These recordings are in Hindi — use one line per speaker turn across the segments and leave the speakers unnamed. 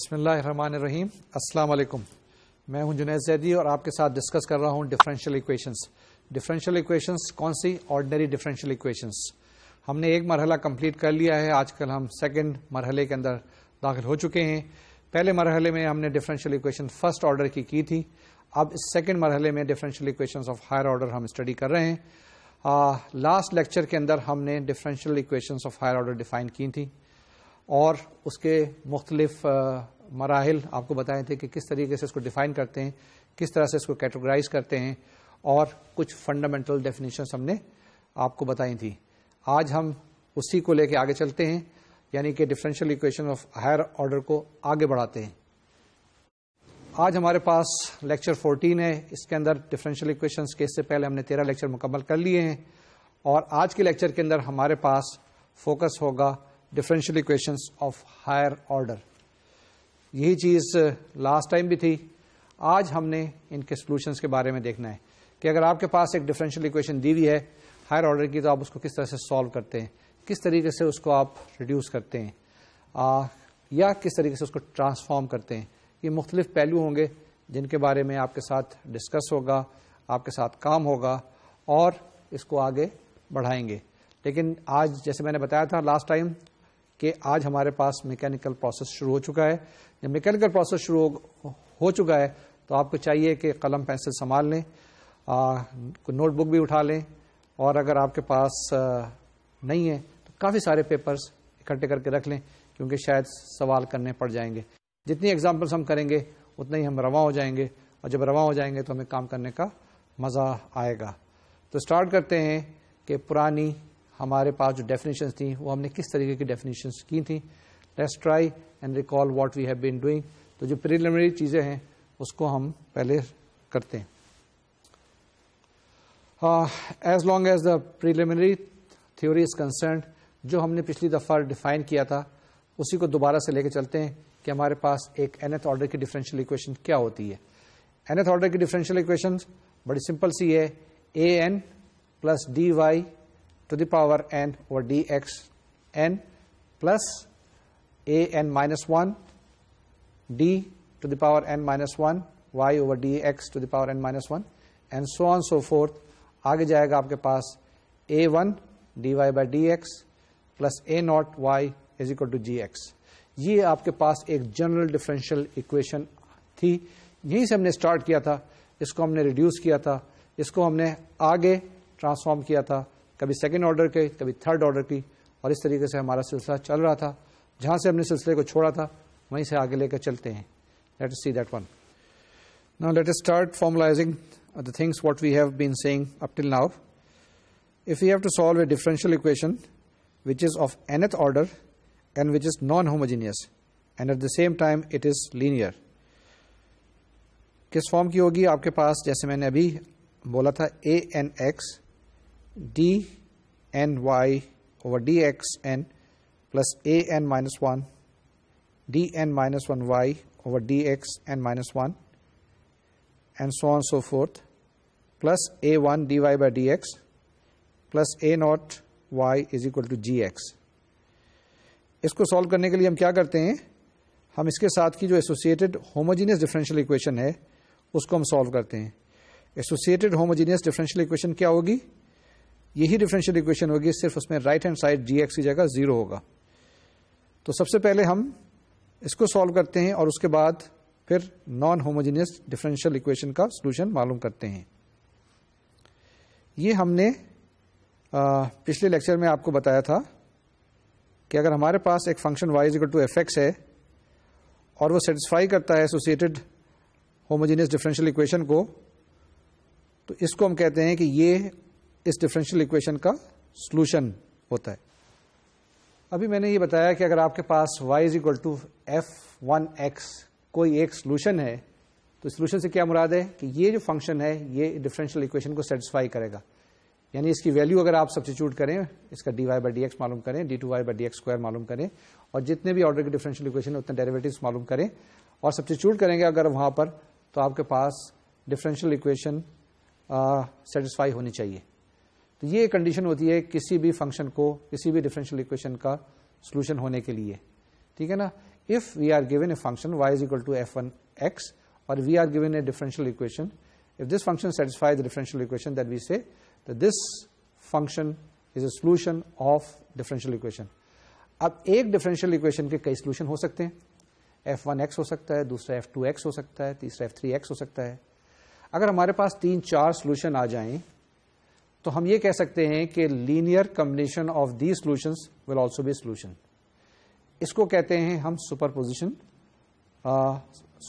बसमीम अल्लाम मैं हूं जुनेद जैदी और आपके साथ डिस्कस कर रहा हूं डिफरेंशियल इक्वेशंस डिफरेंशियल इक्वेशंस कौन सी ऑर्डनरी डिफरेंशियल इक्वेशंस हमने एक मरहला कंप्लीट कर लिया है आजकल हम सेकंड मरहले के अंदर दाखिल हो चुके हैं पहले मरहले में हमने डिफरेंशियल इक्वेशन फर्स्ट ऑर्डर की की थी अब इस सेकंड मरहले में differential equations of higher order हम स्टडी कर रहे हैं लास्ट लेक्चर के अंदर हमने differential equations of higher order define की थी और उसके मुख्तलिफ मराहल आपको बताए थे कि किस तरीके से इसको डिफाइन करते हैं किस तरह से इसको कैटेगराइज करते हैं और कुछ फंडामेंटल डेफिनेशन हमने आपको बताई थी आज हम उसी को लेके आगे चलते हैं यानी कि differential equation of higher order को आगे बढ़ाते हैं आज हमारे पास लेक्चर 14 है इसके अंदर डिफरेंशियल इक्वेशंस के इससे पहले हमने 13 लेक्चर मुकम्मल कर लिए हैं और आज के लेक्चर के अंदर हमारे पास फोकस होगा differential equations of higher order यही चीज़ लास्ट टाइम भी थी आज हमने इनके सोल्यूशंस के बारे में देखना है कि अगर आपके पास एक डिफरेंशियल इक्वेशन दी हुई है हायर ऑर्डर की तो आप उसको किस तरह से सॉल्व करते हैं किस तरीके से उसको आप रिड्यूस करते हैं आ, या किस तरीके से उसको ट्रांसफॉर्म करते हैं ये मुख्तलिफ पहलू होंगे जिनके बारे में आपके साथ डिस्कस होगा आपके साथ काम होगा और इसको आगे बढ़ाएंगे लेकिन आज जैसे मैंने बताया था लास्ट टाइम कि आज हमारे पास मैकेनिकल प्रोसेस शुरू हो चुका है जब मैकेनिकल प्रोसेस शुरू हो, हो चुका है तो आपको चाहिए कि कलम पेंसिल संभाल लें नोटबुक भी उठा लें और अगर आपके पास आ, नहीं है तो काफ़ी सारे पेपर्स इकट्ठे करके रख लें क्योंकि शायद सवाल करने पड़ जाएंगे जितनी एग्जाम्पल्स हम करेंगे उतना ही हम रवा हो जाएंगे और जब रवा हो जाएंगे तो हमें काम करने का मज़ा आएगा तो स्टार्ट करते हैं कि पुरानी हमारे पास जो डेफिनेशंस थी वो हमने किस तरीके की डेफिनेशंस की थी let's try and recall what we have been doing तो जो प्रिलिमिनरी चीजें हैं उसको हम पहले करते हैं as long as the preliminary theory is concern जो हमने पिछली दफा डिफाइन किया था उसी को दोबारा से लेकर चलते हैं कि हमारे पास एक एनथ ऑर्डर की डिफरेंशियल इक्वेशन क्या होती है एनथ ऑर्डर की डिफरेंशियल इक्वेशन बड़ी सिंपल सी है A N plus D Y to the power n over dx n plus a n minus 1 d to the power n minus 1 y over dx to the power n minus 1 and so on so forth आगे जाएगा आपके पास A one D Y by D X plus A naught Y is equal to G X ये आपके पास एक जनरल डिफरेंशियल इक्वेशन थी यहीं से हमने स्टार्ट किया था इसको हमने रिड्यूस किया था इसको हमने आगे ट्रांसफॉर्म किया था कभी सेकेंड ऑर्डर के कभी थर्ड ऑर्डर की और इस तरीके से हमारा सिलसिला चल रहा था जहाँ से हमने सिलसिले को छोड़ा था वहीं से आगे लेकर चलते हैं let see that one now let start formalising the things what we have been saying up till now if you have to solve a differential equation which is of nth order and which is non-homogeneous and at the same time it is linear किस फॉर्म की होगी आपके पास जैसे मैंने अभी बोला था A N X D N Y over D x N plus A N minus one D N minus one Y over D x N minus one and so on and so forth plus a1 dy by dx plus A naught Y is equal to G X इसको सॉल्व करने के लिए हम क्या करते हैं हम इसके साथ की जो एसोसिएटेड होमोजीनियस डिफरेंशियल इक्वेशन है उसको हम सॉल्व करते हैं एसोसिएटेड होमोजीनियस डिफरेंशियल इक्वेशन क्या होगी यही डिफरेंशियल इक्वेशन होगी सिर्फ उसमें राइट हैंड साइड जी की जगह जीरो होगा तो सबसे पहले हम इसको सॉल्व करते हैं और उसके बाद फिर नॉन होमोजीनियस डिफरेंशियल इक्वेशन का सोल्यूशन मालूम करते हैं ये हमने पिछले लेक्चर में आपको बताया था कि अगर हमारे पास एक function Y is equal to F है और वो सेटिस्फाई करता है एसोसिएटेड होमोजीनियस डिफरेंशियल इक्वेशन को तो इसको हम कहते हैं कि ये इस डिफरेंशियल इक्वेशन का सोल्यूशन होता है अभी मैंने ये बताया कि अगर आपके पास y is equal to F one X कोई एक सोल्यूशन है तो सोल्यूशन से क्या मुराद है कि ये जो फंक्शन है ये डिफरेंशियल इक्वेशन को सेटिस्फाई करेगा यानी इसकी वैल्यू अगर आप सब्सिट्यूट करें इसका D Y by D X मालूम करें D two Y by D x square मालूम करें और जितने भी ऑर्डर के डिफरेंशियल इक्वेशन है उतने डेरिवेटिव्स मालूम करें और सब्सिट्यूट करेंगे अगर वहां पर तो आपके पास डिफरेंशियल इक्वेशन सेटिस्फाई होनी चाहिए तो ये कंडीशन होती है किसी भी फंक्शन को किसी भी डिफरेंशियल इक्वेशन का सोल्यूशन होने के लिए ठीक है ना if we are given a function Y is equal to F one X और we are given a differential equation if this function satisfies the differential equation that we say that this function is a solution of differential equation अब एक differential equation के कई solution हो सकते हैं f1x हो सकता है दूसरा f2x हो सकता है तीसरा f3x हो सकता है अगर हमारे पास तीन चार solution आ जाएं तो हम ये कह सकते हैं कि linear combination of the solutions will also be solution इसको कहते हैं हम superposition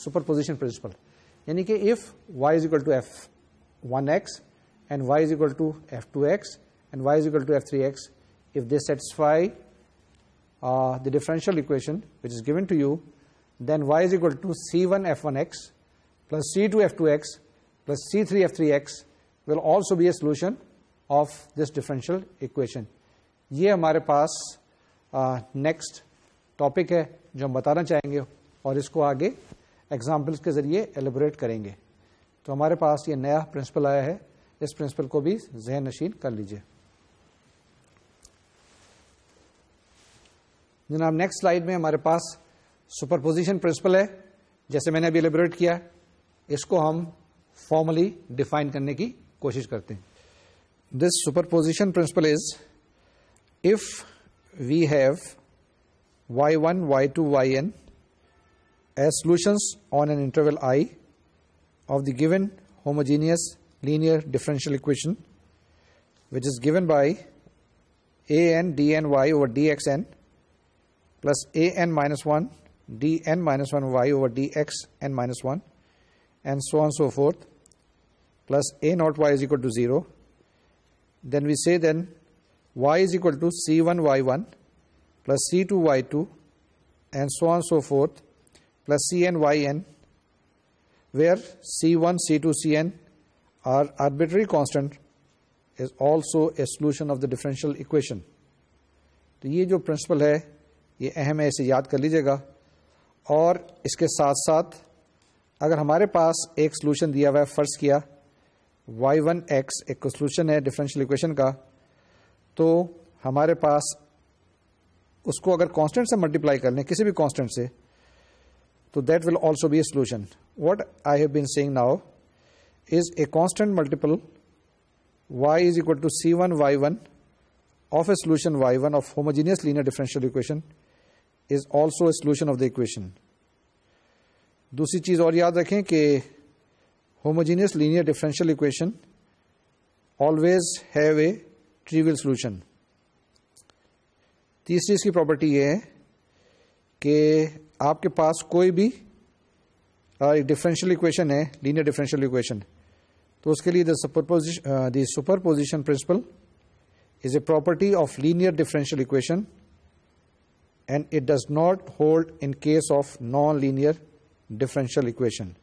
superposition principle यानी कि if y is equal to F one X and y is equal to F two X and y is equal to F three X if they satisfy the differential equation which is given to you then y is equal to C one F one X plus C two F two x plus C three F three X will also be a solution of this differential equation ये हमारे पास नेक्स्ट टॉपिक है जो हम बताना चाहेंगे और इसको आगे एग्जाम्पल्स के जरिए एलिबोरेट करेंगे तो हमारे पास ये नया प्रिंसिपल आया है इस प्रिंसिपल को भी जहन नशीन कर लीजिए जनाब नेक्स्ट स्लाइड में हमारे पास सुपरपोजिशन प्रिंसिपल है जैसे मैंने अभी एलिबोरेट किया इसको हम फॉर्मली डिफाइन करने की कोशिश करते हैं this superposition principle is if we have y1, y2, yn as solutions on an interval i of the given homogeneous linear differential equation which is given by a n d n y over dxn plus a n minus 1 d n minus 1 y over dx n minus 1 and so on so forth plus a naught y is equal to 0 then we say then y is equal to c1 y1 plus c2 y2 and so on so forth plus cn yn where c1 c2 cn are arbitrary constant is also a solution of the differential equation तो ये जो principle है ये अहम है इसे याद कर लीजिएगा और इसके साथ साथ अगर हमारे पास एक solution दिया हुआ है फर्ज किया वाई वन एक्स एक सोल्यूशन है डिफरेंशियल इक्वेशन का तो हमारे पास उसको अगर कांस्टेंट से मल्टीप्लाई कर लें किसी भी कांस्टेंट से तो that will also be a solution what I have been seeing now is a constant multiple Y is equal y is equal to c1 y1 of a solution y1 of homogeneous linear differential equation is also a solution of the equation दूसरी चीज और याद रखें कि homogeneous linear differential equation always have a trivial solution तीसरी इसकी प्रॉपर्टी ये है कि आपके पास कोई भी differential equation, a linear differential equation, equation the superposition principle is a property of linear differential equation and it does not hold in case of non-linear differential equation.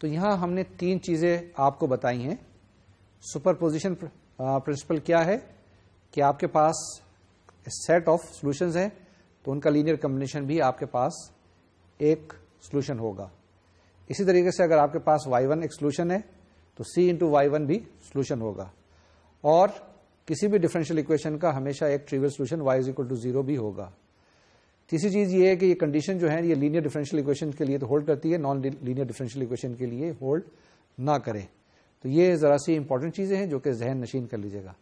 तो यहां हमने तीन चीजें आपको बताई हैं सुपर पोजिशन प्रिंसिपल क्या है कि आपके पास सेट ऑफ सोल्यूशन है तो उनका लीनियर कम्बिनेशन भी आपके पास एक सोल्यूशन होगा इसी तरीके से अगर आपके पास y1 एक सॉल्यूशन है तो c इंटू वाई भी सोल्यूशन होगा और किसी भी डिफरेंशियल इक्वेशन का हमेशा एक trivial solution y is equal to zero भी होगा तीसरी चीज ये है कि ये कंडीशन जो है ये लीनियर डिफरेंशियल इक्वेशन के लिए तो होल्ड करती है नॉन लीनियर डिफरेंशियल इक्वेशन के लिए होल्ड ना करें तो ये जरा सी इंपॉर्टेंट चीजें हैं जो कि जहन नशीन कर लीजिएगा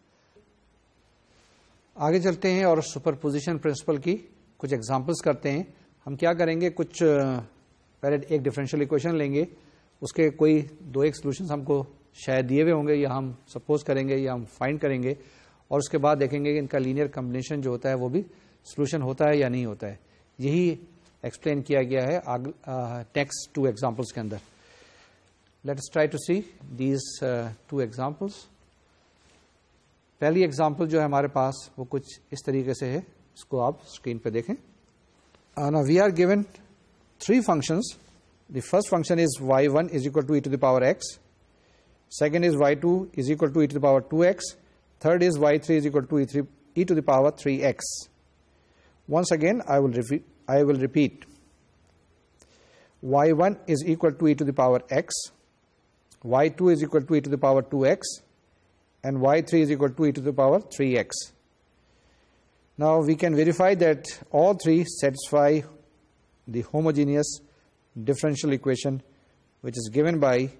आगे चलते हैं और सुपरपोजिशन प्रिंसिपल की कुछ एग्जांपल्स करते हैं हम क्या करेंगे कुछ पहले एक डिफरेंशियल इक्वेशन लेंगे उसके कोई दो एक सोल्यूशन हमको शायद दिए हुए होंगे या हम सपोज करेंगे या हम फाइंड करेंगे और उसके बाद देखेंगे कि इनका लीनियर कम्बिनेशन जो होता है वो भी सोल्यूशन होता है या नहीं होता है यही एक्सप्लेन किया गया है टेक्स टू एग्जाम्पल्स के अंदर let us try to see these uh, two पहली एग्जाम्पल जो है हमारे पास वो कुछ इस तरीके से है इसको आप स्क्रीन पे देखें ना we are given three functions the first function is Y one is equal to E to the power X second is Y two is equal to E to the power two X third is Y three is equal to E three E to the power three X Once again, I will, I will repeat. y1 is equal to e to the power x, y2 is equal to e to the power 2x, and y3 is equal to e to the power 3x. Now we can verify that all three satisfy the homogeneous differential equation which is given by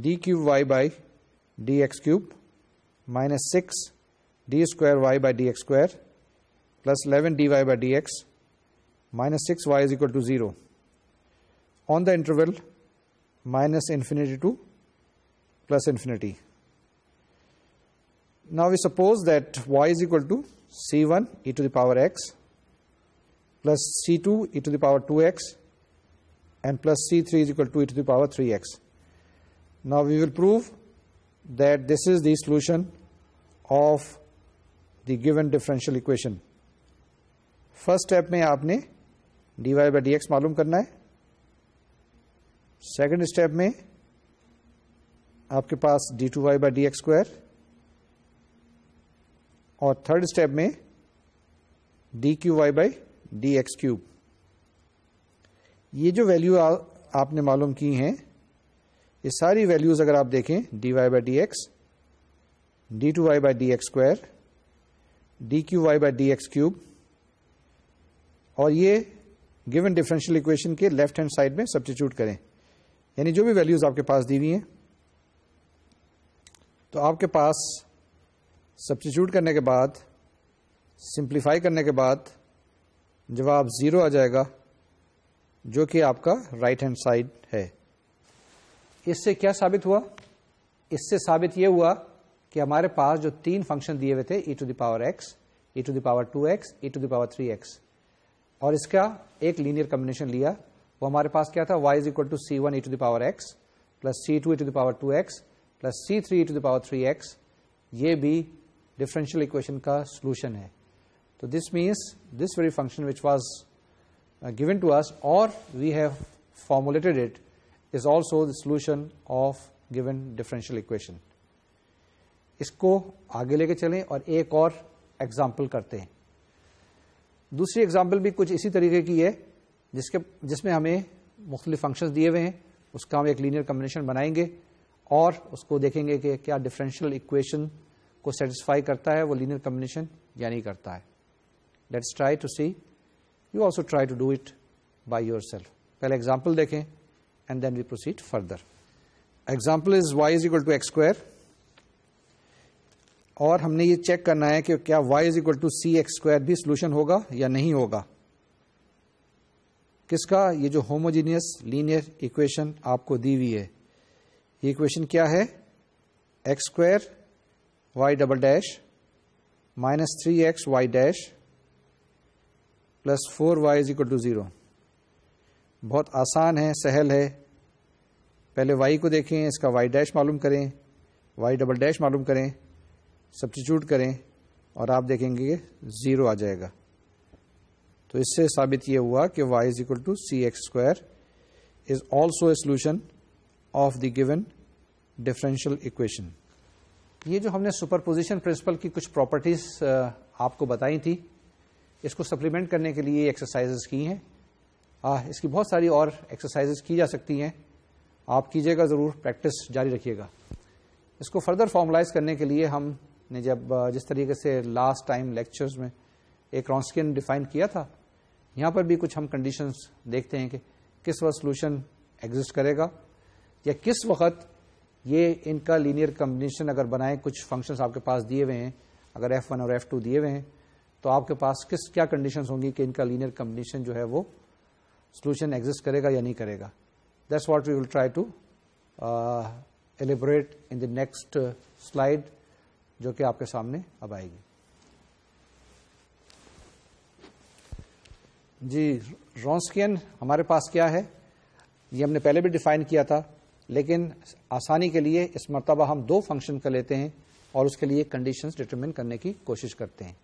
d cube y by dx cube minus 6 d square y by dx square plus 11 dy by dx minus 6y is equal to 0 on the interval minus infinity to plus infinity. Now we suppose that y is equal to c1 e to the power x plus c2 e to the power 2x and plus c3 is equal to e to the power 3x. Now we will prove that this is the solution of the given differential equation. First step में आपने डी वाई बाई डी मालूम करना है सेकेंड स्टेप में आपके पास D two Y by D square और थर्ड स्टेप में D Q Y by D x cube ये जो वैल्यू आपने मालूम की हैं ये सारी वैल्यूज अगर आप देखें D Y by D x D two Y by D x square D Q Y by D cube और ये गिवन डिफरेंशियल इक्वेशन के लेफ्ट हैंड साइड में सब्सटीट्यूट करें यानी जो भी वैल्यूज आपके पास दी हुई हैं तो आपके पास सब्सटीट्यूट करने के बाद सिंप्लीफाई करने के बाद जवाब जीरो आ जाएगा जो कि आपका राइट हैंड साइड है इससे क्या साबित हुआ इससे साबित यह हुआ कि हमारे पास जो तीन फंक्शन दिए हुए थे E to the power X E to the power two X E to the power three x और इसका एक लीनियर कम्बिनेशन लिया वो हमारे पास क्या था y is equal to C one E to the power x plus C two E to the power two x plus C three E to the power three x ये भी डिफरेंशियल इक्वेशन का सोल्यूशन है तो this means this very function which was given to us or we have formulated it is also the solution of given differential equation इसको आगे लेके चलें और एक और एग्जाम्पल करते हैं दूसरी एग्जाम्पल भी कुछ इसी तरीके की है जिसके जिसमें हमें मुख्तलिफ फंक्शन दिए हुए हैं उसका हम एक लीनियर कम्बिनेशन बनाएंगे और उसको देखेंगे कि क्या डिफरेंशियल इक्वेशन को सेटिस्फाई करता है वो लीनियर कम्बिनेशन या नहीं करता है let's try to see you also try to do it by yourself पहले एग्जाम्पल देखें and then we proceed further example is Y is equal to X square और हमने ये चेक करना है कि क्या Y is equal to C X square भी सोल्यूशन होगा या नहीं होगा किसका ये जो होमोजीनियस लीनियर इक्वेशन आपको दी हुई है ये इक्वेशन क्या है X square Y double dash minus three X Y dash plus four Y is equal to zero बहुत आसान है सहल है पहले y को देखें इसका y डैश मालूम करें y डबल डैश मालूम करें सब्सटीट्यूट करें और आप देखेंगे ज़ीरो आ जाएगा तो इससे साबित ये हुआ कि y is equal to C X square is also a solution of the given differential equation ये जो हमने सुपरपोजिशन प्रिंसिपल की कुछ प्रॉपर्टीज आपको बताई थी इसको सप्लीमेंट करने के लिए एक्सरसाइजेस की हैं आ, इसकी बहुत सारी और एक्सरसाइजेस की जा सकती हैं आप कीजिएगा ज़रूर प्रैक्टिस जारी रखिएगा इसको फर्दर फॉर्मलाइज करने के लिए हम ने जब जिस तरीके से लास्ट टाइम लेक्चर्स में एक रॉन्स्किन डिफाइन किया था यहाँ पर भी कुछ हम कंडीशंस देखते हैं कि किस वक्त सोल्यूशन एग्जिस्ट करेगा या किस वक्त ये इनका लीनियर कम्बिनेशन अगर बनाए कुछ फंक्शंस आपके पास दिए हुए हैं अगर एफ वन और एफ टू दिए हुए हैं तो आपके पास किस क्या कंडीशंस होंगी कि इनका लीनियर कम्बिनेशन जो है वो सोल्यूशन एग्जिस्ट करेगा या नहीं करेगा that's what we will try to elaborate in the next slide जो कि आपके सामने अब आएगी जी रॉन्सकियन हमारे पास क्या है ये हमने पहले भी डिफाइन किया था लेकिन आसानी के लिए इस मरतबा हम दो फंक्शन कर लेते हैं और उसके लिए कंडीशंस डिटरमिन करने की कोशिश करते हैं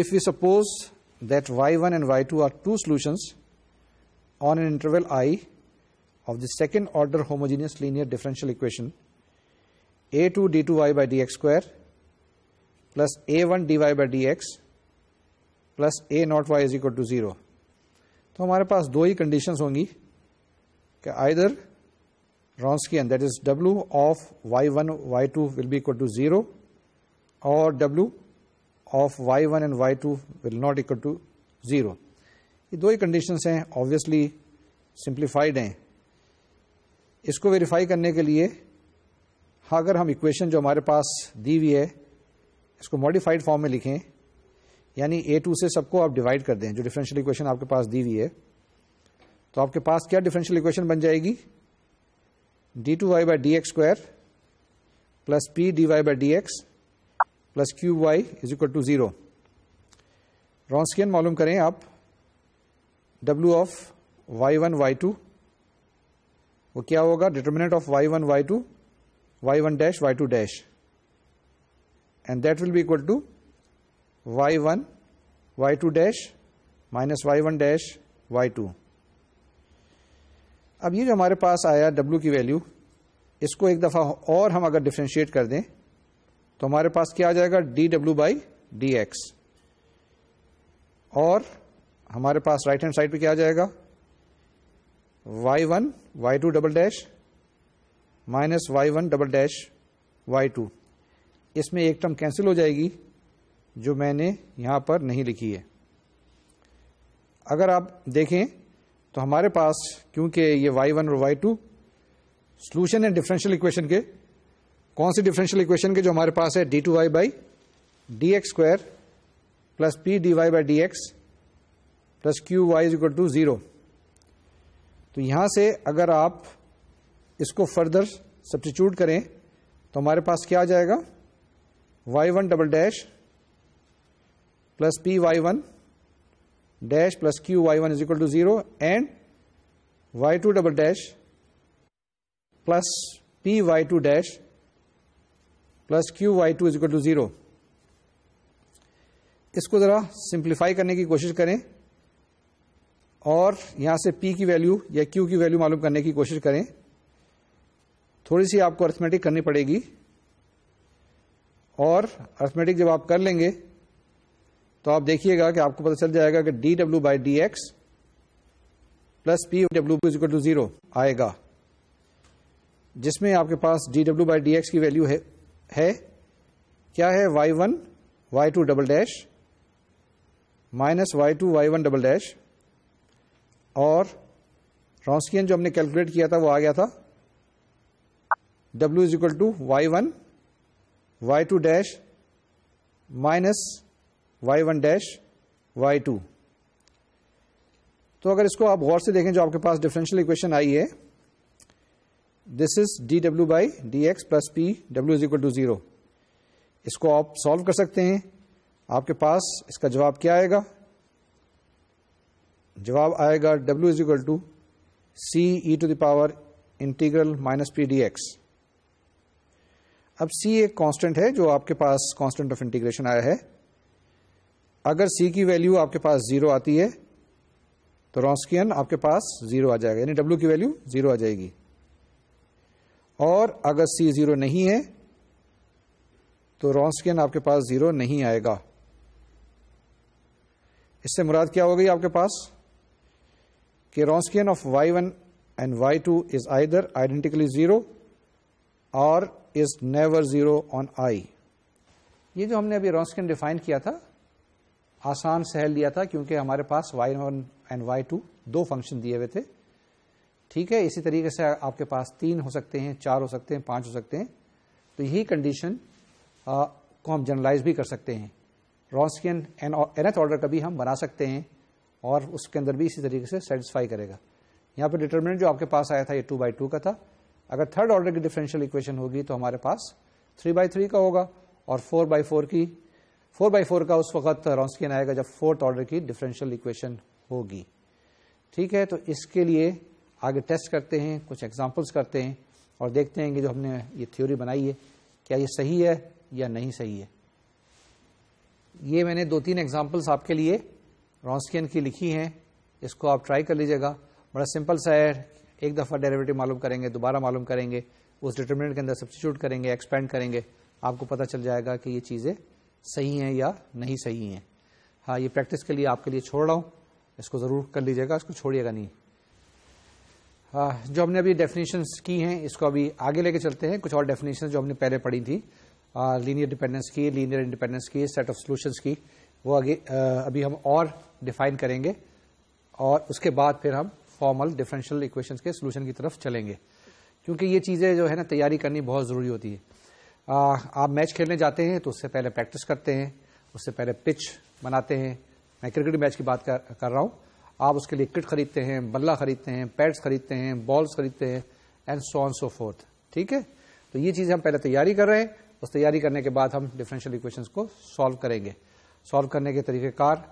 if you suppose that y1 and y2 are two solutions on an interval i of the second order homogeneous linear differential equation A two D two Y by D x square plus A one D Y by D X plus A naught Y is equal to zero तो हमारे पास दो ही कंडीशंस होंगी कि either Wronskian that is W of y1 y2 will be equal to 0 or W of y1 and y2 will not equal to 0 ये दो ही कंडीशंस हैं ऑब्वियसली सिंप्लीफाइड हैं इसको वेरीफाई करने के लिए हाँ अगर हम इक्वेशन जो हमारे पास दी हुई है इसको मॉडिफाइड फॉर्म में लिखें यानी ए टू से सबको आप डिवाइड कर दें जो डिफरेंशियल इक्वेशन आपके पास दी हुई है तो आपके पास क्या डिफरेंशियल इक्वेशन बन जाएगी D two Y by D x square plus P D Y by D X plus Q Y is equal to zero Wronskian मालूम करें आप W of Y one Y two वो क्या होगा determinant of Y one Y two y1 dash y2 dash and that will be equal to y1 y2 dash minus Y one dash Y two अब ये जो हमारे पास आया डब्ल्यू की वैल्यू इसको एक दफा और हम अगर डिफ्रेंशिएट कर दें तो हमारे पास क्या आ जाएगा D W by D X और हमारे पास राइट हैंड साइड पे क्या आ जाएगा Y one Y two double dash minus Y one double dash Y two इसमें एक टर्म कैंसिल हो जाएगी जो मैंने यहाँ पर नहीं लिखी है अगर आप देखें तो हमारे पास क्योंकि ये वाई वन और वाई टू सोल्यूशन है डिफरेंशियल इक्वेशन के कौन सी डिफरेंशियल इक्वेशन के जो हमारे पास है D two Y by D x square plus P D Y by D X plus Q Y is equal to zero तो यहां से अगर आप इसको फर्दर सब्टीट्यूट करें तो हमारे पास क्या आ जाएगा Y one double dash plus p y one dash plus Q y one is equal to zero and y two double dash plus p y two dash plus Q y two is equal to zero इसको जरा सिंप्लीफाई करने की कोशिश करें और यहां से P की वैल्यू या Q की वैल्यू मालूम करने की कोशिश करें थोड़ी सी आपको अर्थमेटिक करनी पड़ेगी और अर्थमेटिक जब आप कर लेंगे तो आप देखिएगा कि आपको पता चल जाएगा कि D W by D X plus P W is equal to zero आएगा जिसमें आपके पास D W by D X की वैल्यू है है क्या है Y one Y two double dash minus Y two Y one double dash और रॉन्सकियन जो हमने कैलकुलेट किया था वो आ गया था W is equal to y1, y2 dash minus Y one dash Y two तो अगर इसको आप गौर से देखें जो आपके पास डिफरेंशियल इक्वेशन आई है this is D W by D X plus P W is equal to zero इसको आप सॉल्व कर सकते हैं आपके पास इसका जवाब क्या आएगा जवाब आएगा डब्ल्यू is equal to c e to the power integral minus p d x अब c एक कांस्टेंट है जो आपके पास कांस्टेंट ऑफ इंटीग्रेशन आया है अगर c की वैल्यू आपके पास जीरो आती है तो रॉन्स्कियन आपके पास जीरो आ जाएगा यानी w की वैल्यू जीरो आ जाएगी और अगर c जीरो नहीं है तो रॉन्स्कियन आपके पास जीरो नहीं आएगा इससे मुराद क्या हो गई आपके पास कि Wronskian of y1 and y2 is either identically zero और is never zero on I ये जो हमने अभी रॉन्सकिन डिफाइन किया था आसान सहल लिया था क्योंकि हमारे पास y one and y two दो फंक्शन दिए हुए थे ठीक है इसी तरीके से आपके पास तीन हो सकते हैं चार हो सकते हैं पांच हो सकते हैं तो यही कंडीशन को हम जनरलाइज भी कर सकते हैं रॉन्सकिन एन एनथ ऑर्डर का भी हम बना सकते हैं और उसके अंदर भी इसी तरीके से सेटिस्फाई करेगा यहाँ पर डिटर्मिनेंट जो आपके पास आया था ये टू बाई टू का था अगर थर्ड ऑर्डर की डिफरेंशियल इक्वेशन होगी तो हमारे पास थ्री बाई थ्री का होगा और फोर बाई फोर की फोर बाई फोर का उस वक्त रॉन्सकिन आएगा जब फोर्थ ऑर्डर की डिफरेंशियल इक्वेशन होगी ठीक है तो इसके लिए आगे टेस्ट करते हैं कुछ एग्जाम्पल्स करते हैं और देखते हैं कि जो हमने ये थ्योरी बनाई है क्या ये सही है या नहीं सही है ये मैंने दो तीन एग्जाम्पल्स आपके लिए रॉन्सकिन की लिखी है इसको आप ट्राई कर लीजिएगा बड़ा सिंपल सा है एक दफ़ा डेरिवेटिव मालूम करेंगे दोबारा मालूम करेंगे उस डिटर्मिनेंट के अंदर सब्सिट्यूट करेंगे एक्सपेंड करेंगे आपको पता चल जाएगा कि ये चीज़ें सही हैं या नहीं सही हैं हाँ ये प्रैक्टिस के लिए आपके लिए छोड़ रहा हूँ इसको ज़रूर कर लीजिएगा इसको छोड़िएगा नहीं हाँ, जो हमने अभी डेफिनेशन की हैं इसको अभी आगे लेके चलते हैं कुछ और डेफिनेशन जो हमने पहले पढ़ी थी लीनियर डिपेंडेंस की लीनियर इंडिपेंडेंस की सेट ऑफ सोल्यूशंस की वो आगे अभी हम और डिफाइन करेंगे और उसके बाद फिर हम फॉर्मल डिफरेंशियल इक्वेशंस के सोल्यूशन की तरफ चलेंगे क्योंकि ये चीज़ें जो है ना तैयारी करनी बहुत ज़रूरी होती है आ, आप मैच खेलने जाते हैं तो उससे पहले प्रैक्टिस करते हैं उससे पहले पिच बनाते हैं मैं क्रिकेट मैच की बात कर, कर रहा हूँ आप उसके लिए किट खरीदते हैं बल्ला खरीदते हैं पैड्स खरीदते हैं बॉल्स खरीदते हैं and so on so forth ठीक है तो ये चीज़ हम पहले तैयारी कर रहे हैं उस तैयारी करने के बाद हम डिफरेंशियल इक्वेशंस को सॉल्व करेंगे सॉल्व करने के तरीक़ेकार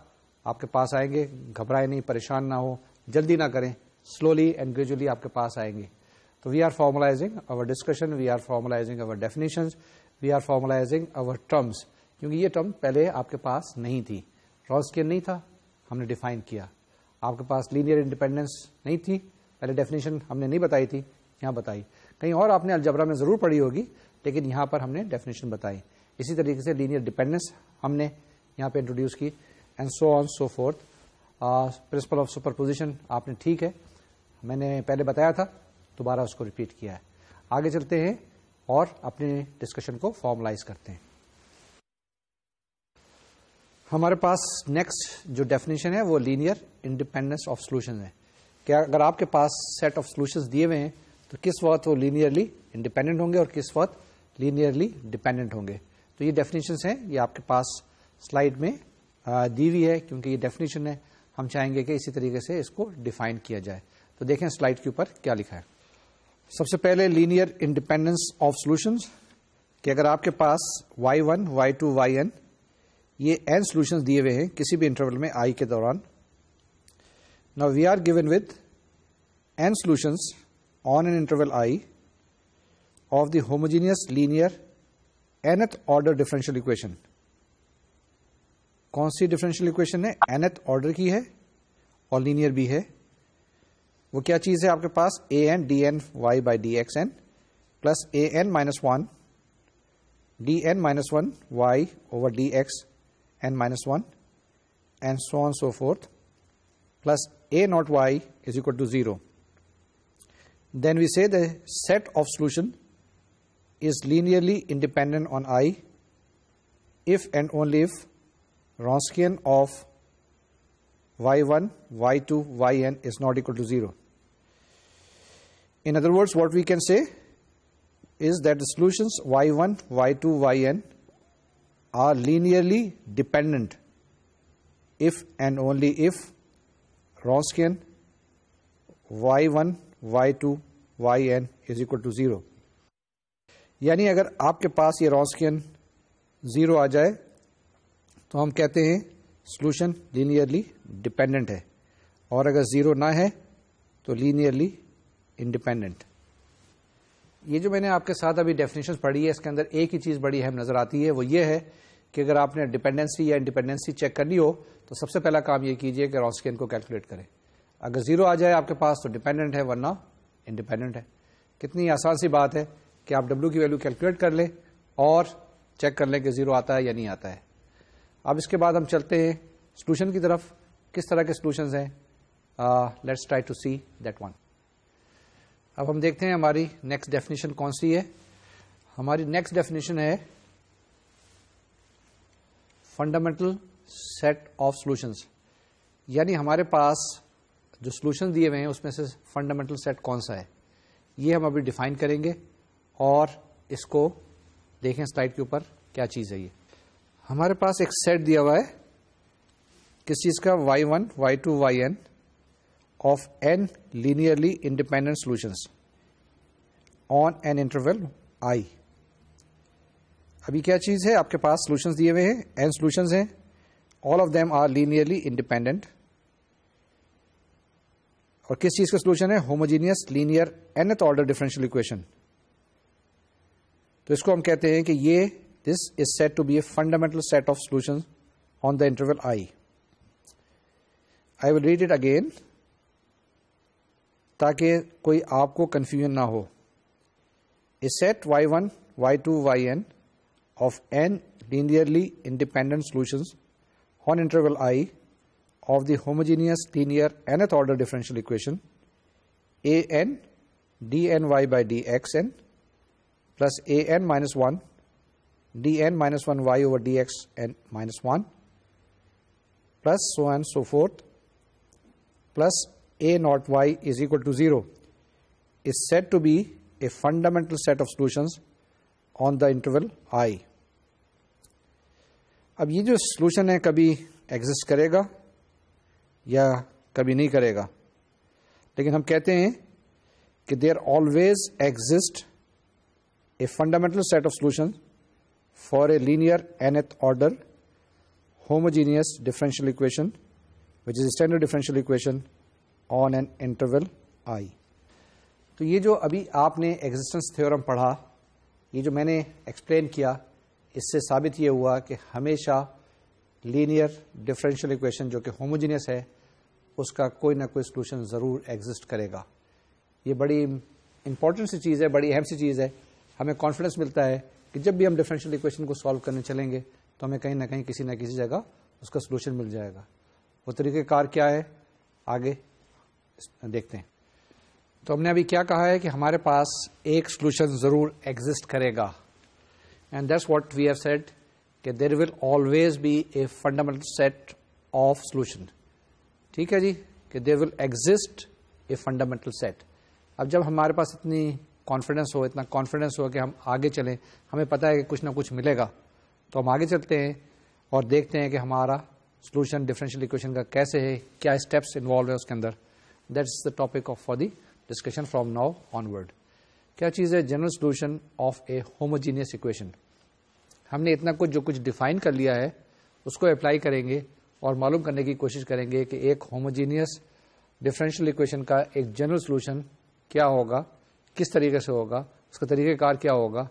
आपके पास आएंगे घबराए नहीं परेशान ना हो जल्दी ना करें स्लोली एंड ग्रेजुअली आपके पास आएंगे तो we are formalizing our discussion we are formalizing our definition we are formalizing our terms क्योंकि ये टर्म पहले आपके पास नहीं थी रॉस्कियन नहीं था हमने डिफाइन किया आपके पास लीनियर इंडिपेंडेंस नहीं थी पहले डेफिनेशन हमने नहीं बताई थी यहाँ बताई कहीं और आपने अलजबरा में जरूर पढ़ी होगी लेकिन यहाँ पर हमने डेफिनेशन बताई इसी तरीके से लीनियर डिपेंडेंस हमने यहाँ पे इंट्रोड्यूस की and so on so forth principle of superposition आपने ठीक है मैंने पहले बताया था दोबारा उसको रिपीट किया है आगे चलते हैं और अपने डिस्कशन को फॉर्मलाइज करते हैं हमारे पास नेक्स्ट जो डेफिनेशन है वो लीनियर इंडिपेंडेंस ऑफ सोल्यूशन है क्या अगर आपके पास सेट ऑफ सोल्यूशंस दिए हुए हैं तो किस वक्त वो लीनियरली इंडिपेंडेंट होंगे और किस वक्त लीनियरली डिपेंडेंट होंगे तो ये डेफिनेशन हैं ये आपके पास स्लाइड में uh, दी हुई है क्योंकि ये डेफिनेशन है हम चाहेंगे कि इसी तरीके से इसको डिफाइन किया जाए तो देखें स्लाइड के ऊपर क्या लिखा है सबसे पहले लीनियर इंडिपेंडेंस ऑफ सॉल्यूशंस कि अगर आपके पास y1, one Y two y n ये एन सोल्यूशन दिए हुए हैं किसी भी इंटरवल में आई के दौरान now we are given with n solutions on an interval I of the homogeneous linear nth order differential equation कौन सी डिफरेंशियल इक्वेशन है एनथ ऑर्डर की है और लीनियर भी है वो क्या चीज है आपके पास a n d N y by D x N plus A N minus one D N minus one Y over D x N minus one and so on so forth plus a naught y is equal to 0. Then we say the set of solution is linearly independent on i if and only if Ronskian of y1, y2, yn is not equal to 0. In other words, what we can say is that the solutions y1, y2, yn are linearly dependent if and only if Ronskian y1, y2, yn is equal to 0. یعنی اگر آپ کے پاس یہ رونسکین زیرو آ جائے तो हम कहते हैं सोल्यूशन लीनियरली डिपेंडेंट है और अगर जीरो ना है तो लीनियरली इंडिपेंडेंट ये जो मैंने आपके साथ अभी डेफिनेशन पढ़ी है इसके अंदर एक ही चीज बड़ी अहम नजर आती है वो ये है कि अगर आपने डिपेंडेंसी या इंडिपेंडेंसी चेक करनी हो तो सबसे पहला काम ये कीजिए कि रॉस्किन को कैलकुलेट करें अगर जीरो आ जाए आपके पास तो डिपेंडेंट है वरना इंडिपेंडेंट है कितनी आसान सी बात है कि आप डब्ल्यू की वैल्यू कैलकुलेट कर लें और चेक कर लें कि जीरो आता है या नहीं आता है अब इसके बाद हम चलते हैं सोल्यूशन की तरफ किस तरह के सोल्यूशन हैं let's try to see that one अब हम देखते हैं हमारी नेक्स्ट डेफिनेशन कौन सी है हमारी नेक्स्ट डेफिनेशन है फंडामेंटल सेट ऑफ सॉल्यूशंस यानी हमारे पास जो सॉल्यूशन दिए हुए हैं उसमें से फंडामेंटल सेट कौन सा है ये हम अभी डिफाइन करेंगे और इसको देखें स्लाइड के ऊपर क्या चीज़ है ये हमारे पास एक सेट दिया हुआ है किस चीज का y one Y two y n of n linearly independent solutions on an interval I अभी क्या चीज है आपके पास सोल्यूशंस दिए हुए हैं एन सोल्यूशंस हैं all of them are linearly independent और किस चीज का सोल्यूशन है homogeneous linear nth order differential equation तो इसको हम कहते हैं कि ये This is said to be a fundamental set of solutions on the interval i. I will read it again ताकि कोई आपको confusion ना A set y1, y2, yn of n linearly independent solutions on interval i of the homogeneous linear nth order differential equation a n dny by dxn plus a n minus 1 dn minus 1 y over dx n minus minus 1 plus so on and so forth plus a naught y is equal to 0 is said to be a fundamental set of solutions on the interval i. अब ये जो सोल्यूशन है कभी एग्जिस्ट करेगा या कभी नहीं करेगा लेकिन हम कहते हैं कि there always exist a fundamental set of solutions. for a linear nth order homogeneous differential equation which is a standard differential equation on an interval i तो ये जो अभी आपने एग्जिस्टेंस थ्योरम पढ़ा ये जो मैंने एक्सप्लेन किया इससे साबित ये हुआ कि हमेशा लीनियर डिफरेंशियल इक्वेशन जो कि होमोजीनियस है उसका कोई ना कोई सोल्यूशन ज़रूर एग्जिस्ट करेगा ये बड़ी इंपॉर्टेंट सी चीज़ है बड़ी अहम सी चीज़ है हमें कॉन्फिडेंस मिलता है कि जब भी हम डिफरेंशियल इक्वेशन को सॉल्व करने चलेंगे तो हमें कहीं ना कहीं किसी ना किसी जगह उसका सोल्यूशन मिल जाएगा वो तरीक़ेकार क्या है आगे देखते हैं तो हमने अभी क्या कहा है कि हमारे पास एक सोल्यूशन जरूर एग्जिस्ट करेगा and that's what we have said कि there will always be a fundamental set of solution ठीक है जी कि there will exist a fundamental set अब जब हमारे पास इतनी कॉन्फिडेंस हो इतना कॉन्फिडेंस हो कि हम आगे चलें हमें पता है कि कुछ ना कुछ मिलेगा तो हम आगे चलते हैं और देखते हैं कि हमारा सोल्यूशन डिफरेंशियल इक्वेशन का कैसे है क्या स्टेप्स इन्वॉल्व है उसके अंदर that is the topic of for the discussion from now onward क्या चीज़ है general solution of a homogeneous equation हमने इतना कुछ जो कुछ डिफाइन कर लिया है उसको अप्लाई करेंगे और मालूम करने की कोशिश करेंगे कि एक होमोजीनियस डिफरेंशियल इक्वेशन का एक जनरल सोल्यूशन क्या होगा किस तरीके से होगा उसका तरीक़ेकार क्या होगा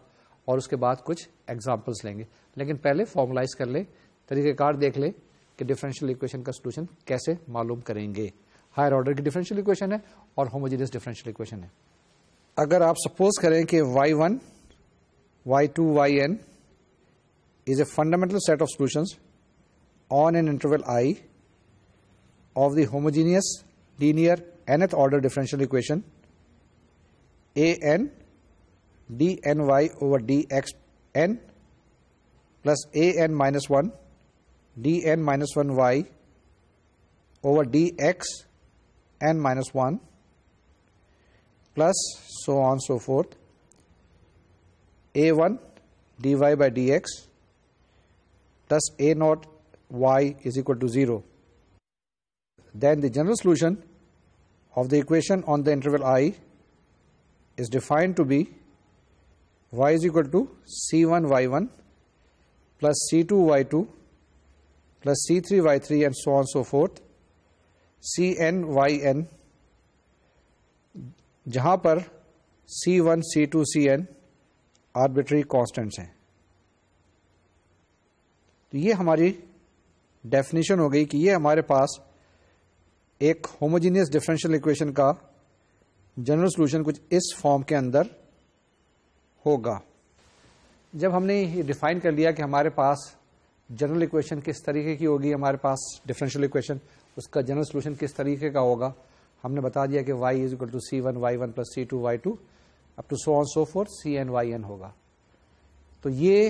और उसके बाद कुछ एग्जाम्पल्स लेंगे लेकिन पहले फॉर्मलाइज कर ले तरीक़ेकार देख ले कि डिफरेंशियल इक्वेशन का सोल्यूशन कैसे मालूम करेंगे हायर ऑर्डर की डिफरेंशियल इक्वेशन है और होमोजीनियस डिफरेंशियल इक्वेशन है अगर आप सपोज करें कि y one Y two y n is a fundamental set of solutions on an interval i of the homogeneous linear nth order differential equation a n d n y over d x n plus a n minus 1 d n minus 1 y over d x n minus 1 plus so on so forth a 1 dy by dx plus a naught y is equal to 0. Then the general solution of the equation on the interval i is defined to be y is equal to c1 y1 plus c2 y2 plus c3 y3 and so on so forth cn yn جہاں پر c1 c2 cn arbitrary constants ہیں تو یہ ہماری ڈیفینیشن ہو گئی کہ یہ ہمارے پاس ایک ہوموجینئس डिफरेंशियल اکویشن کا जनरल सोल्यूशन कुछ इस फॉर्म के अंदर होगा जब हमने डिफाइन कर लिया कि हमारे पास जनरल इक्वेशन किस तरीके की होगी हमारे पास डिफरेंशियल इक्वेशन उसका जनरल सोल्यूशन किस तरीके का होगा हमने बता दिया कि y is equal to C one y one plus C two y two up to so on so forth c n y n होगा तो ये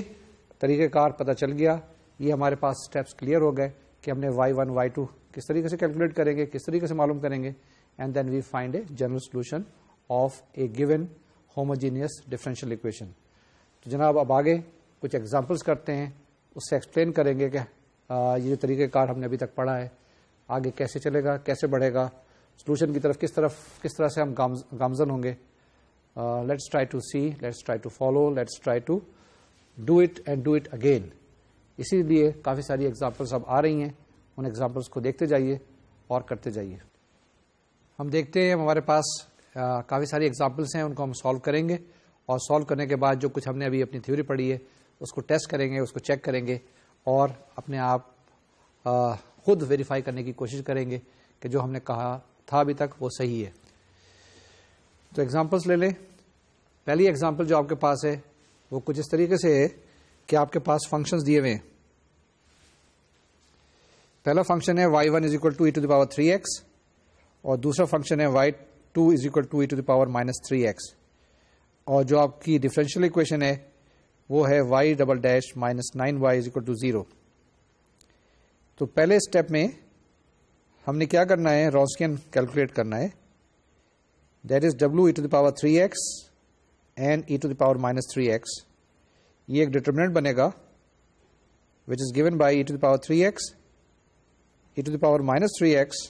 तरीक़ेकार पता चल गया ये हमारे पास स्टेप्स क्लियर हो गए कि हमने y1 y2 किस तरीके से कैलकुलेट करेंगे किस तरीके से मालूम करेंगे and then we find a general solution of a given homogeneous differential equation. तो जनाब अब आगे कुछ एग्जांपल्स करते हैं उससे एक्सप्लेन करेंगे कि ये जो तरीक़ेकार हमने अभी तक पढ़ा है आगे कैसे चलेगा कैसे बढ़ेगा सोल्यूशन की तरफ किस तरफ किस तरह से हम गाम, गामजन होंगे let's try to see let's try to follow let's try to do it and do it again इसीलिए काफ़ी सारी एग्जाम्पल्स अब आ रही हैं उन एग्जाम्पल्स को देखते जाइए और करते जाइए हम देखते हैं हमारे पास काफ़ी सारी एग्जाम्पल्स हैं उनको हम सॉल्व करेंगे और सॉल्व करने के बाद जो कुछ हमने अभी अपनी थ्योरी पढ़ी है उसको टेस्ट करेंगे उसको चेक करेंगे और अपने आप आ, खुद वेरीफाई करने की कोशिश करेंगे कि जो हमने कहा था अभी तक वो सही है तो एग्जांपल्स ले लें पहली एग्जांपल जो आपके पास है वो कुछ इस तरीके से है कि आपके पास फंक्शंस दिए हुए हैं पहला फंक्शन है y1 one is equal to E to the power three x और दूसरा फंक्शन है y two is equal to E to the power minus three x और जो आपकी डिफरेंशियल इक्वेशन है वो है y double dash minus nine y is equal to zero तो पहले स्टेप में हमने क्या करना है रॉस्कियन कैलकुलेट करना है दैट इज डब्ल्यू e to the power three x and e to the power minus three x ये एक डिटर्मिनेंट बनेगा which is given by e to the power three x E to the power minus three x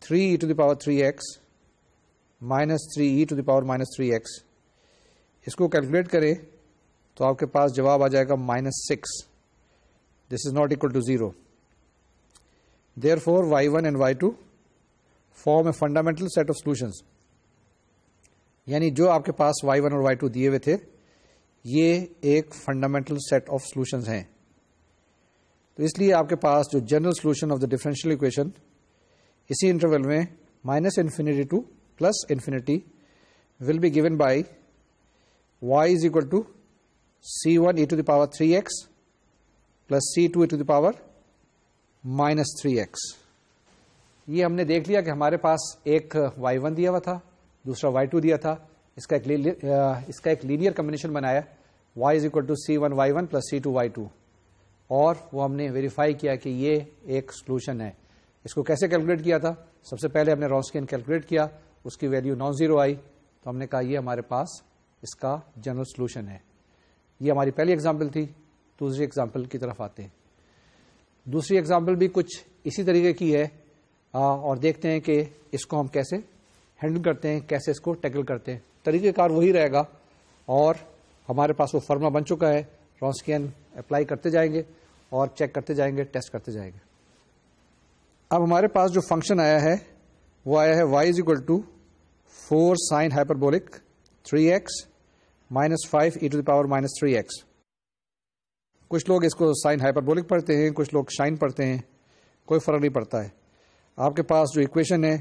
3 e to the power 3x minus three E to the power minus three x इसको कैलकुलेट करें तो आपके पास जवाब आ जाएगा minus six this is not equal to zero therefore y one and y two form a fundamental set of solutions यानी जो आपके पास वाई वन और वाई टू दिए हुए थे ये एक फंडामेंटल सेट ऑफ सोल्यूशंस हैं तो इसलिए आपके पास जो general solution of the differential equation इसी इंटरवल में minus infinity to plus infinity will be given by y is equal to C one E to the power three x plus C two E to the power minus three x ये हमने देख लिया कि हमारे पास एक y1 दिया हुआ था दूसरा y2 दिया था इसका एक इसका एक लीनियर कम्बिनेशन बनाया y is equal to C one y one plus C two y two और वो हमने वेरीफाई किया कि ये एक सोल्यूशन है इसको कैसे कैलकुलेट किया था सबसे पहले हमने रॉन्सकिन कैलकुलेट किया उसकी वैल्यू नॉन जीरो आई तो हमने कहा ये हमारे पास इसका जनरल सोल्यूशन है ये हमारी पहली एग्जाम्पल थी दूसरी एग्जाम्पल की तरफ आते हैं दूसरी एग्जाम्पल भी कुछ इसी तरीके की है आ, और देखते हैं कि इसको हम कैसे हैंडल करते हैं कैसे इसको टैकल करते हैं तरीक़ेकार वही रहेगा और हमारे पास वो फॉर्मूला बन चुका है रॉन्सकियन अप्लाई करते जाएंगे और चेक करते जाएंगे टेस्ट करते जाएंगे अब हमारे पास जो फंक्शन आया है वो आया है y is equal to four sine hyperbolic three x minus five e to the power minus three x कुछ लोग इसको साइन हाइपरबोलिक पढ़ते हैं कुछ लोग साइन पढ़ते हैं कोई फर्क नहीं पड़ता है आपके पास जो इक्वेशन है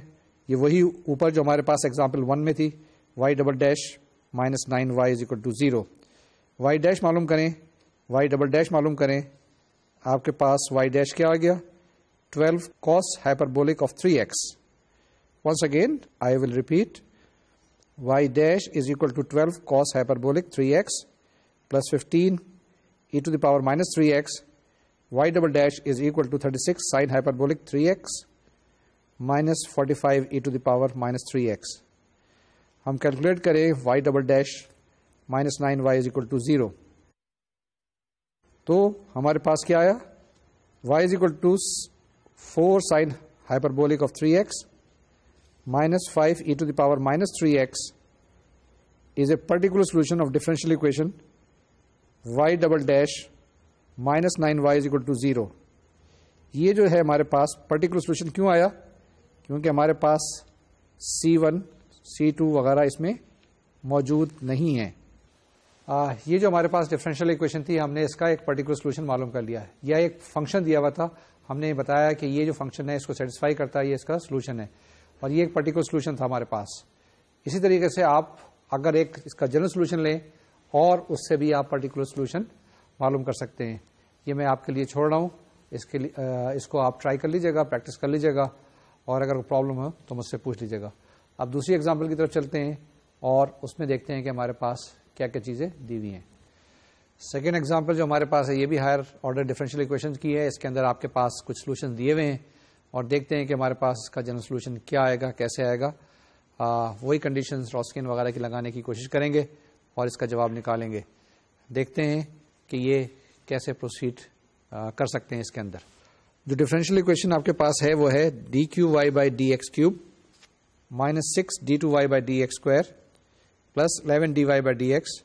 ये वही ऊपर जो हमारे पास एग्जाम्पल वन में थी y double dash minus nine y is equal to zero y dash मालूम करें वाई डबल डैश मालूम करें आपके पास वाई डैश क्या आ गया 12 cos hyperbolic of 3x. Once again, I will repeat y dash is equal to 12 cos hyperbolic 3x plus 15 e to the power minus 3x y double dash is equal to 36 sin hyperbolic 3x minus 45 e to the power minus 3x. हम कैलकुलेट करें y double dash minus nine y is equal to zero तो हमारे पास क्या आया y is equal to 4 sine hyperbolic of 3x minus 5 e to the power minus 3x is a particular solution of differential equation y double dash minus nine y is equal to zero ये जो है हमारे पास पर्टिकुलर सोल्यूशन क्यों आया क्योंकि हमारे पास सी वन सी टू वगैरह इसमें मौजूद नहीं है आ, ये जो हमारे पास डिफरेंशियल इक्वेशन थी हमने इसका एक पर्टिकुलर सोल्यूशन मालूम कर लिया है यह एक फंक्शन दिया हुआ था हमने बताया कि ये जो फंक्शन है इसको सेटिस्फाई करता है ये इसका सोल्यूशन है और ये एक पर्टिकुलर सोल्यूशन था हमारे पास इसी तरीके से आप अगर एक इसका जनरल सोल्यूशन लें और उससे भी आप पर्टिकुलर सोल्यूशन मालूम कर सकते हैं ये मैं आपके लिए छोड़ रहा हूँ इसके लिए इसको आप ट्राई कर लीजिएगा प्रैक्टिस कर लीजिएगा और अगर प्रॉब्लम हो तो मुझसे पूछ लीजिएगा अब दूसरी एग्जाम्पल की तरफ चलते हैं और उसमें देखते हैं कि हमारे पास क्या क्या चीज़ें दी हुई हैं सेकेंड एग्जाम्पल जो हमारे पास है ये भी हायर ऑर्डर डिफरेंशियल इक्वेशन की है इसके अंदर आपके पास कुछ सोल्यूशन दिए हुए हैं और देखते हैं कि हमारे पास इसका जनरल सोल्यूशन क्या आएगा कैसे आएगा वही कंडीशन रॉस्किन वगैरह की लगाने की कोशिश करेंगे और इसका जवाब निकालेंगे देखते हैं कि ये कैसे प्रोसीड कर सकते हैं इसके अंदर जो डिफरेंशियल इक्वेशन आपके पास है वो है d Q Y by D x cube minus six d two Y by D x square plus eleven d Y by D x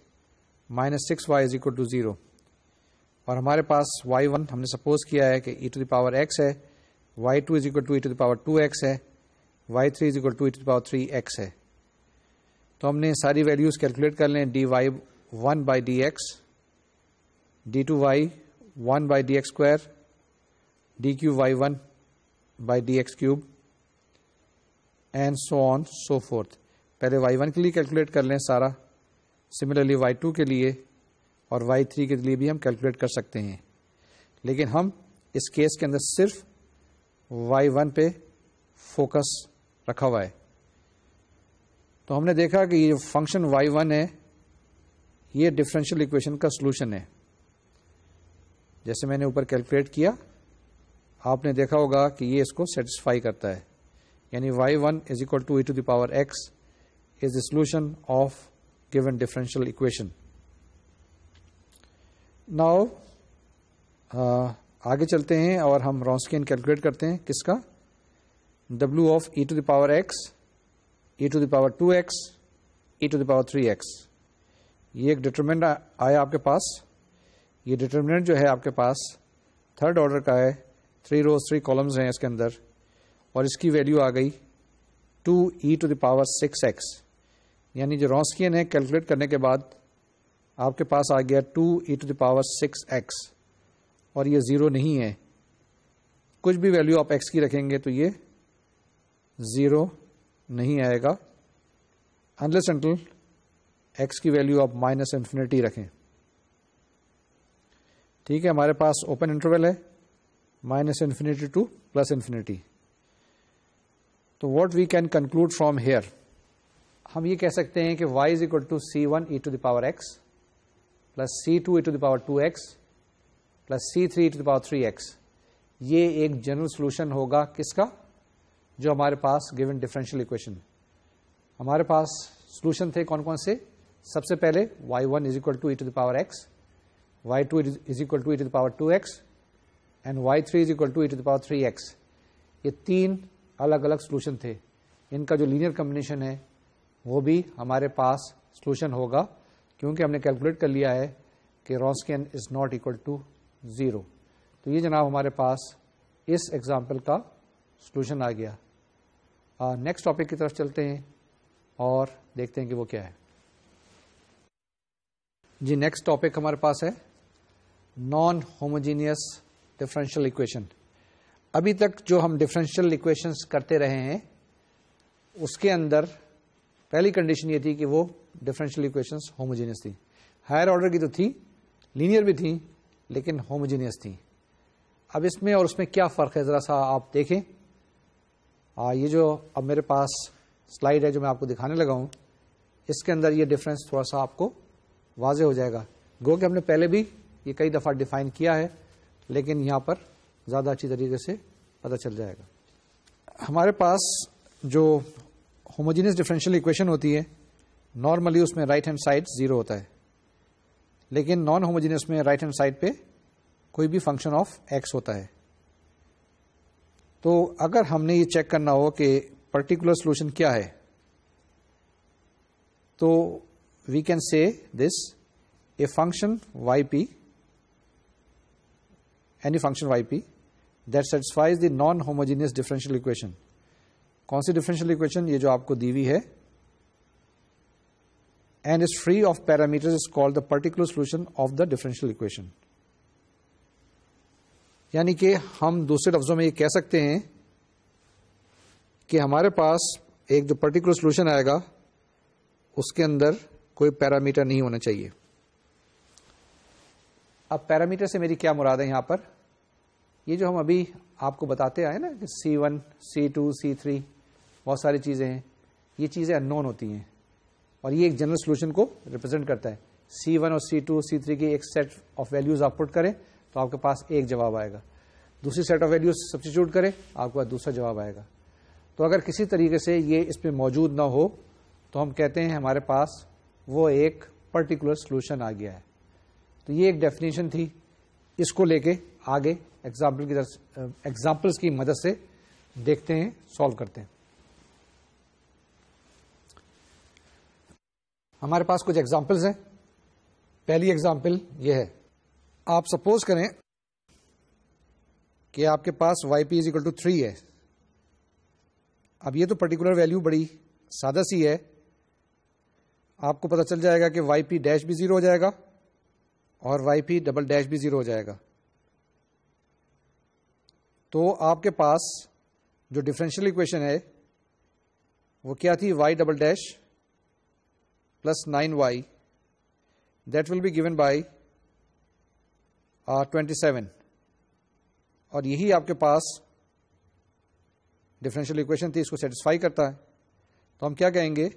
minus six y is equal to zero और हमारे पास वाई वन हमने सपोज किया है कि ई टू दावर एक्स है y two is equal to e e to the power two x है y three is equal to E to the power three x है तो हमने सारी वैल्यूज कैलकुलेट कर लें d y one by D x D two Y one by D x square D Q y one by D x cube and so on so forth पहले वाई वन के लिए कैलकुलेट कर लें सारा सिमिलरली वाई टू के लिए और वाई थ्री के लिए भी हम कैलकुलेट कर सकते हैं लेकिन हम इस केस के अंदर सिर्फ वाई वन पे फोकस रखा हुआ है तो हमने देखा कि ये फंक्शन वाई वन है ये डिफरेंशियल इक्वेशन का सलूशन है जैसे मैंने ऊपर कैलकुलेट किया आपने देखा होगा कि ये इसको सेटिस्फाई करता है यानी y1 one is equal to E to the power x is the solution of given differential equation. Now uh, आगे चलते हैं और हम रॉन्सकिन कैलकुलेट करते हैं किसका W of e to the power x, e to the power 2x, e to the power 3x. ये एक डिटर्मिनेंट आया आपके पास ये डिटर्मिनेंट जो है आपके पास थर्ड ऑर्डर का है थ्री रोज थ्री कॉलम्स हैं इसके अंदर और इसकी वैल्यू आ गई two E to the power six x यानी जो रॉस्कियन है कैलकुलेट करने के बाद आपके पास आ गया two E to the power six x और ये ज़ीरो नहीं है कुछ भी वैल्यू आप एक्स की रखेंगे तो ये ज़ीरो नहीं आएगा अनलेस एंटल एक्स की वैल्यू आप माइनस इन्फिनिटी रखें ठीक है हमारे पास ओपन इंटरवल है minus infinity to plus infinity तो what we can conclude from here हम ये कह सकते हैं कि y is equal to C one E to the power x plus C two E to the power two x plus C three E to the power three x ये एक जनरल सोल्यूशन होगा किसका जो हमारे पास गिवन डिफरेंशियल इक्वेशन हमारे पास सोल्यूशन थे कौन कौन से सबसे पहले y1 one is equal to E to the power X Y two is equal to E to the power two X and Y three is equal to E to the power three x ये तीन अलग अलग सोल्यूशन थे इनका जो लीनियर कम्बिनेशन है वो भी हमारे पास सोल्यूशन होगा क्योंकि हमने कैलकुलेट कर लिया है कि Wronskian is not equal to zero तो ये जनाब हमारे पास इस एग्जाम्पल का सोल्यूशन आ गया नेक्स्ट टॉपिक की तरफ चलते हैं और देखते हैं कि वो क्या है जी नेक्स्ट टॉपिक हमारे पास है नॉन होमोजीनियस डिफरेंशियल इक्वेशन अभी तक जो हम डिफरेंशियल इक्वेशंस करते रहे हैं उसके अंदर पहली कंडीशन ये थी कि वो डिफरेंशियल इक्वेशंस होमोजेनियस थी हायर ऑर्डर की तो थी लीनियर भी थी लेकिन होमोजेनियस थी अब इसमें और उसमें क्या फर्क है जरा सा आप देखें आ, ये जो अब मेरे पास स्लाइड है जो मैं आपको दिखाने लगा हूं इसके अंदर ये डिफरेंस थोड़ा सा आपको वाजे हो जाएगा गो कि हमने पहले भी ये कई दफा डिफाइन किया है लेकिन यहां पर ज्यादा अच्छी तरीके से पता चल जाएगा हमारे पास जो होमोजीनियस डिफरेंशियल इक्वेशन होती है नॉर्मली उसमें राइट हैंड साइड जीरो होता है लेकिन नॉन होमोजीनियस में राइट हैंड साइड पे कोई भी फंक्शन ऑफ एक्स होता है तो अगर हमने ये चेक करना हो कि पर्टिकुलर सोल्यूशन क्या है तो we can say this a function y p any function y p that satisfies the non homogeneous differential equation कौन सी डिफरेंशियल इक्वेशन ये जो आपको दी हुई है and is free of parameters is called the particular solution of the differential equation यानी कि हम दूसरे लफ्जों में ये कह सकते हैं कि हमारे पास एक जो पर्टिकुलर सोल्यूशन आएगा उसके अंदर कोई पैरामीटर नहीं होना चाहिए अब पैरामीटर से मेरी क्या मुराद है यहां पर ये जो हम अभी आपको बताते आए ना कि C1, C2, C3 बहुत सारी चीजें हैं ये चीजें अननोन होती हैं और ये एक जनरल सोल्यूशन को रिप्रेजेंट करता है सी वन और सी टू सी थ्री की एक सेट ऑफ वैल्यूज आउटपुट करें तो आपके पास एक जवाब आएगा दूसरी सेट ऑफ वैल्यूज सब्सिट्यूट करें आपके पास दूसरा जवाब आएगा तो अगर किसी तरीके से ये इसमें मौजूद ना हो तो हम कहते हैं हमारे पास वो एक पर्टिकुलर सोल्यूशन आ गया है तो ये एक डेफिनेशन थी इसको लेके आगे एग्जाम्पल की एग्जाम्पल्स की मदद से देखते हैं सॉल्व करते हैं हमारे पास कुछ एग्जाम्पल्स हैं पहली एग्जाम्पल यह है आप सपोज करें कि आपके पास y p is equal to three है अब ये तो पर्टिकुलर वैल्यू बड़ी सादा सी है आपको पता चल जाएगा कि वाई पी डैश भी जीरो हो जाएगा और वाई पी डबल डैश भी जीरो हो जाएगा तो आपके पास जो डिफरेंशियल इक्वेशन है वो क्या थी y double dash plus 9y that will be given by twenty uh, seven और यही आपके पास डिफरेंशियल इक्वेशन थी इसको सेटिस्फाई करता है तो हम क्या कहेंगे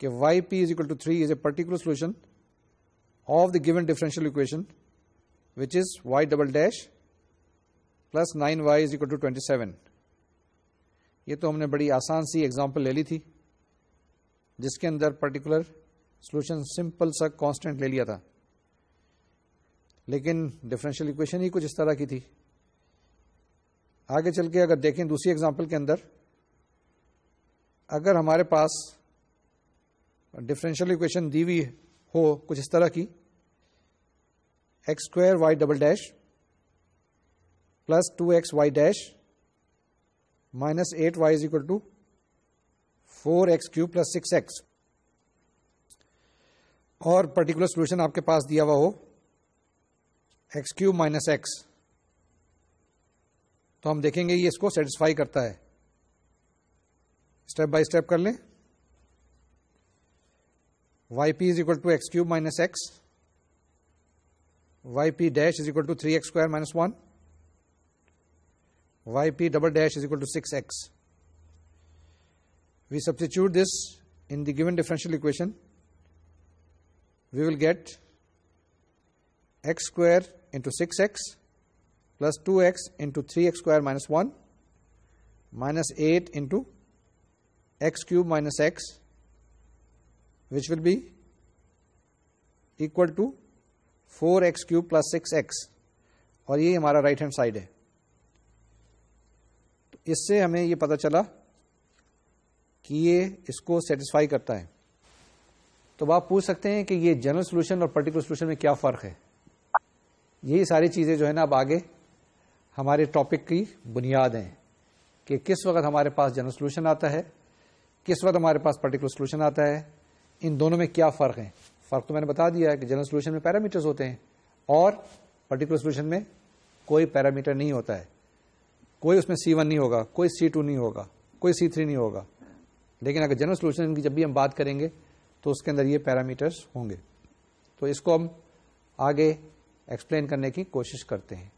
कि y p is equal to three is a particular solution of the given differential equation which is y double dash plus nine y is equal to twenty seven ये तो हमने बड़ी आसान सी एग्जाम्पल ले ली थी जिसके अंदर पर्टिकुलर सोल्यूशन सिंपल सा कांस्टेंट ले लिया था लेकिन डिफरेंशियल इक्वेशन ही कुछ इस तरह की थी आगे चल के अगर देखें दूसरी एग्जांपल के अंदर अगर हमारे पास डिफरेंशियल इक्वेशन दी हुई हो कुछ इस तरह की x square Y double dash plus two x Y dash minus eight y is equal to four x cube plus six x और पर्टिकुलर सोल्यूशन आपके पास दिया हुआ हो एक्स क्यूब माइनस एक्स तो हम देखेंगे ये इसको सेटिस्फाई करता है स्टेप बाय स्टेप कर लें y p is equal to x cube minus x y p dash is equal to three x square minus one y p double dash is equal to six x we substitute this in the given differential equation, we will get x square into 6x plus 2x into 3x square minus 1 minus 8 into x cube minus x which will be equal to 4x cube plus 6x اور یہ ہمارا رائٹ ہینڈ سائڈ ہے साइड है तो इससे हमें ये पता कि ये इसको सेटिस्फाई करता है तो आप पूछ सकते हैं कि ये जनरल सोल्यूशन और पर्टिकुलर सोल्यूशन में क्या फर्क है यही सारी चीजें जो है ना अब आगे हमारे टॉपिक की बुनियाद हैं कि किस वक्त हमारे पास जनरल सोल्यूशन आता है किस वक्त हमारे पास पर्टिकुलर सोल्यूशन आता है इन दोनों में क्या फर्क है फर्क तो मैंने बता दिया है कि जनरल सोल्यूशन में पैरामीटर्स होते हैं और पर्टिकुलर सोल्यूशन में कोई पैरामीटर नहीं होता है कोई उसमें सी वन नहीं होगा कोई सी टू नहीं होगा कोई सी थ्री नहीं होगा लेकिन अगर जनरल सोल्यूशन की जब भी हम बात करेंगे तो उसके अंदर ये पैरामीटर्स होंगे तो इसको हम आगे एक्सप्लेन करने की कोशिश करते हैं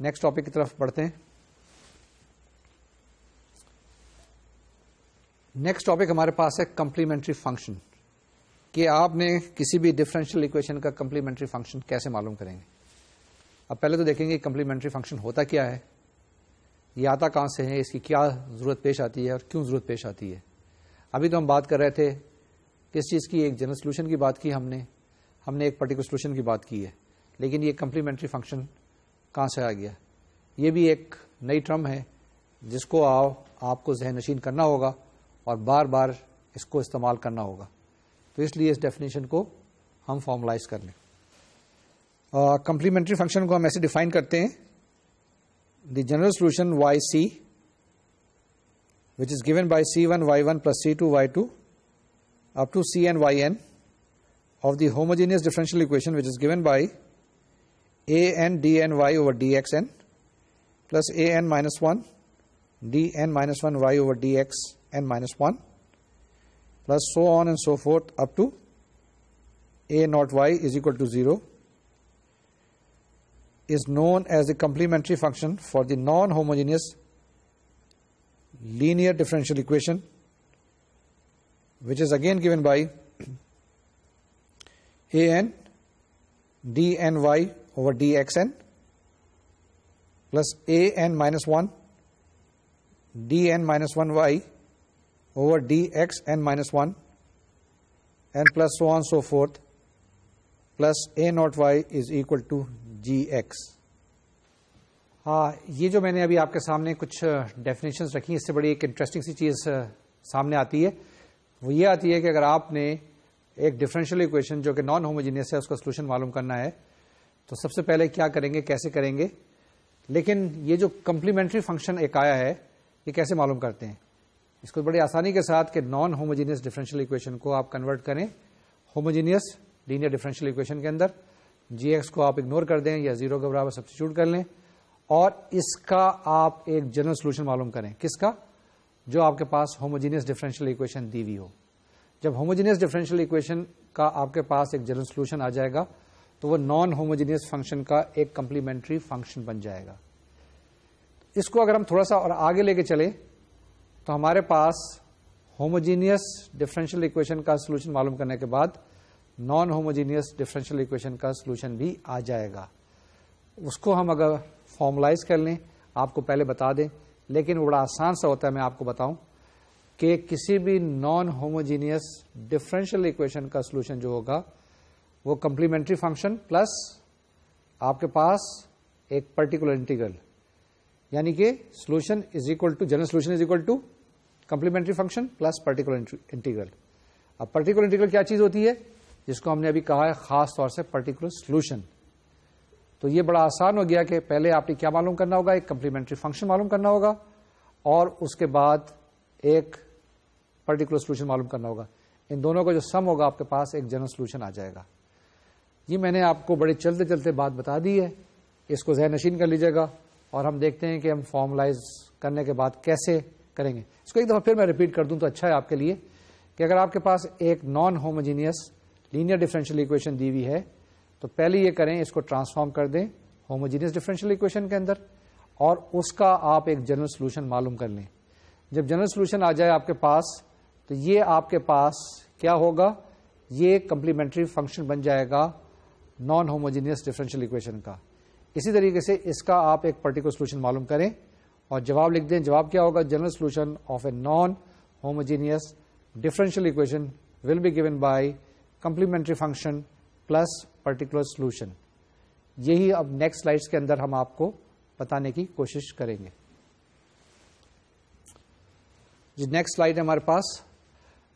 नेक्स्ट टॉपिक की तरफ बढ़ते हैं नेक्स्ट टॉपिक हमारे पास है कंप्लीमेंट्री फंक्शन कि आपने किसी भी डिफरेंशियल इक्वेशन का कंप्लीमेंट्री फंक्शन कैसे मालूम करेंगे अब पहले तो देखेंगे कंप्लीमेंट्री फंक्शन होता क्या है यह आता कहां से है इसकी क्या जरूरत पेश आती है और क्यों जरूरत पेश आती है अभी तो हम बात कर रहे थे किस चीज़ की एक जनरल सोल्यूशन की बात की हमने हमने एक पर्टिकुलर सोल्यूशन की बात की है लेकिन ये कम्प्लीमेंट्री फंक्शन कहाँ से आ गया ये भी एक नई टर्म है जिसको आप आपको जहन नशीन करना होगा और बार बार इसको इस्तेमाल करना होगा तो इसलिए इस डेफिनेशन को हम फॉर्मलाइज कर लें कंप्लीमेंट्री फंक्शन को हम ऐसे डिफाइन करते हैं the general solution y c which is given by C1 Y1 plus C2 Y2 up to Cn Yn of the homogeneous differential equation which is given by an dn y over dxn plus an minus 1 dn minus 1 y over dxn minus 1 plus so on and so forth up to a naught y is equal to 0 is known as the complementary function for the non-homogeneous linear differential equation which is again given by a n d n y over d x n plus a n minus 1 d n minus 1 y over d x n minus 1 and plus so on so forth plus a naught y is equal to g x. आ, हाँ, ये जो मैंने अभी आपके सामने कुछ डेफिनेशंस रखी इससे बड़ी एक इंटरेस्टिंग सी चीज सामने आती है वो ये आती है कि अगर आपने एक डिफरेंशियल इक्वेशन जो कि नॉन होमोजीनियस है उसका सोल्यूशन मालूम करना है तो सबसे पहले क्या करेंगे कैसे करेंगे लेकिन ये जो कम्प्लीमेंट्री फंक्शन एक आया है ये कैसे मालूम करते हैं इसको बड़ी आसानी के साथ कि नॉन होमोजीनियस डिफरेंशियल इक्वेशन को आप कन्वर्ट करें होमोजीनियस लीनियर डिफरेंशियल इक्वेशन के अंदर जी को आप इग्नोर कर दें या जीरो के बराबर सब्सिट्यूट कर लें और इसका आप एक जनरल सोल्यूशन मालूम करें किसका जो आपके पास होमोजीनियस डिफरेंशियल इक्वेशन दी हुई हो जब होमोजीनियस डिफरेंशियल इक्वेशन का आपके पास एक जनरल सोल्यूशन आ जाएगा तो वो नॉन होमोजीनियस फंक्शन का एक कंप्लीमेंट्री फंक्शन बन जाएगा इसको अगर हम थोड़ा सा और आगे लेके चले तो हमारे पास होमोजीनियस डिफरेंशियल इक्वेशन का सोल्यूशन मालूम करने के बाद नॉन होमोजीनियस डिफरेंशियल इक्वेशन का सोल्यूशन भी आ जाएगा उसको हम अगर फॉर्मलाइज कर लें आपको पहले बता दें लेकिन वो बड़ा आसान सा होता है मैं आपको बताऊं कि किसी भी नॉन होमोजीनियस डिफरेंशियल इक्वेशन का सोल्यूशन जो होगा वो कंप्लीमेंट्री फंक्शन प्लस आपके पास एक पर्टिकुलर इंटीग्रल यानी कि solution is equal to general solution is equal to complementary function plus particular integral अब पर्टिकुलर इंटीग्रल क्या चीज होती है जिसको हमने अभी कहा है खास तौर से पर्टिकुलर सोल्यूशन तो ये बड़ा आसान हो गया कि पहले आपने क्या मालूम करना होगा एक कंप्लीमेंट्री फंक्शन मालूम करना होगा और उसके बाद एक पर्टिकुलर सोल्यूशन मालूम करना होगा इन दोनों का जो सम होगा आपके पास एक जनरल सोल्यूशन आ जाएगा ये मैंने आपको बड़े चलते चलते बात बता दी है इसको जहन नशीन कर लीजिएगा और हम देखते हैं कि हम फॉर्मलाइज करने के बाद कैसे करेंगे इसको एक दफ़ा फिर मैं रिपीट कर दूं तो अच्छा है आपके लिए कि अगर आपके पास एक non homogeneous linear differential equation दी हुई है तो पहले ये करें इसको ट्रांसफॉर्म कर दें होमोजीनियस डिफरेंशियल इक्वेशन के अंदर और उसका आप एक जनरल सोल्यूशन मालूम कर लें जब जनरल सोल्यूशन आ जाए आपके पास तो ये आपके पास क्या होगा ये कंप्लीमेंट्री फंक्शन बन जाएगा नॉन होमोजीनियस डिफरेंशियल इक्वेशन का इसी तरीके से इसका आप एक पर्टिकुलर सोल्यूशन मालूम करें और जवाब लिख दें जवाब क्या होगा general solution of a non homogeneous differential equation will be given by complementary function plus particular solution यही अब नेक्स्ट स्लाइड्स के अंदर हम आपको बताने की कोशिश करेंगे जी नेक्स्ट स्लाइड है हमारे पास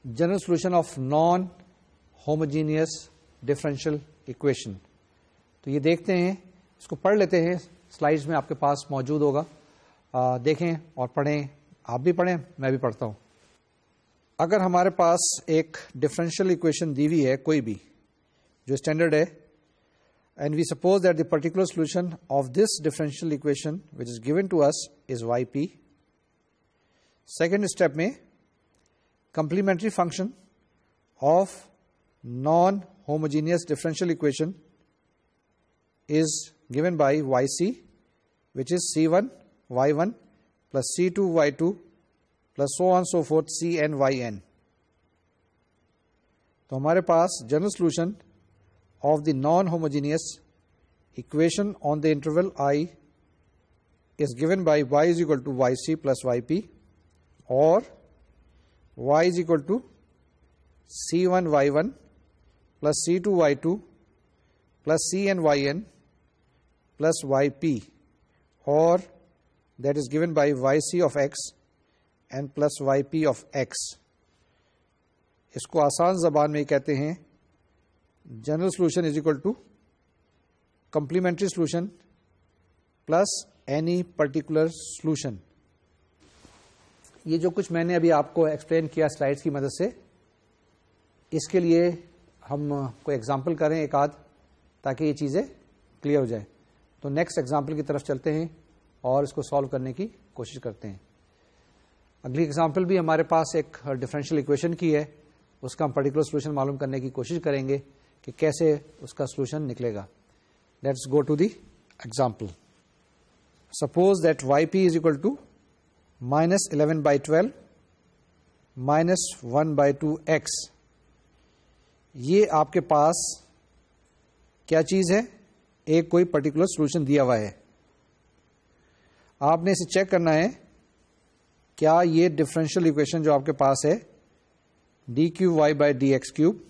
general solution of non homogeneous differential equation तो ये देखते हैं इसको पढ़ लेते हैं स्लाइड्स में आपके पास मौजूद होगा आ, देखें और पढ़ें आप भी पढ़ें मैं भी पढ़ता हूं अगर हमारे पास एक डिफरेंशियल इक्वेशन दी हुई है कोई भी जो स्टैंडर्ड है and we suppose that the particular solution of this differential equation which is given to us is yp. Second step में complementary function of non-homogeneous differential equation is given by yc which is c1 y1 plus c2 y2 plus so on so forth cn yn. तो हमारे पास general of the non-homogeneous equation on the interval i is given by y is equal to yc plus yp or y is equal to c1 y1 plus c2 y2 plus cn yn plus yp or that is given by yc of x and plus yp of x اس इसको आसान जबान में کہتے ہیں general solution is equal to complementary solution plus any particular solution ये जो कुछ मैंने अभी आपको एक्सप्लेन किया स्लाइड्स की मदद से इसके लिए हम कोई एग्जांपल करें एक आध ताकि ये चीज़ें क्लियर हो जाए तो नेक्स्ट एग्जांपल की तरफ चलते हैं और इसको सॉल्व करने की कोशिश करते हैं अगली एग्जांपल भी हमारे पास एक डिफरेंशियल इक्वेशन की है उसका हम पर्टिकुलर सोल्यूशन मालूम करने की कोशिश करेंगे कि कैसे उसका सोल्यूशन निकलेगा let's go to the example suppose that y p is equal to minus eleven by twelve minus one by two x ये आपके पास क्या चीज है एक कोई पर्टिकुलर सोल्यूशन दिया हुआ है आपने इसे चेक करना है क्या ये डिफरेंशियल इक्वेशन जो आपके पास है d cube y by D x cube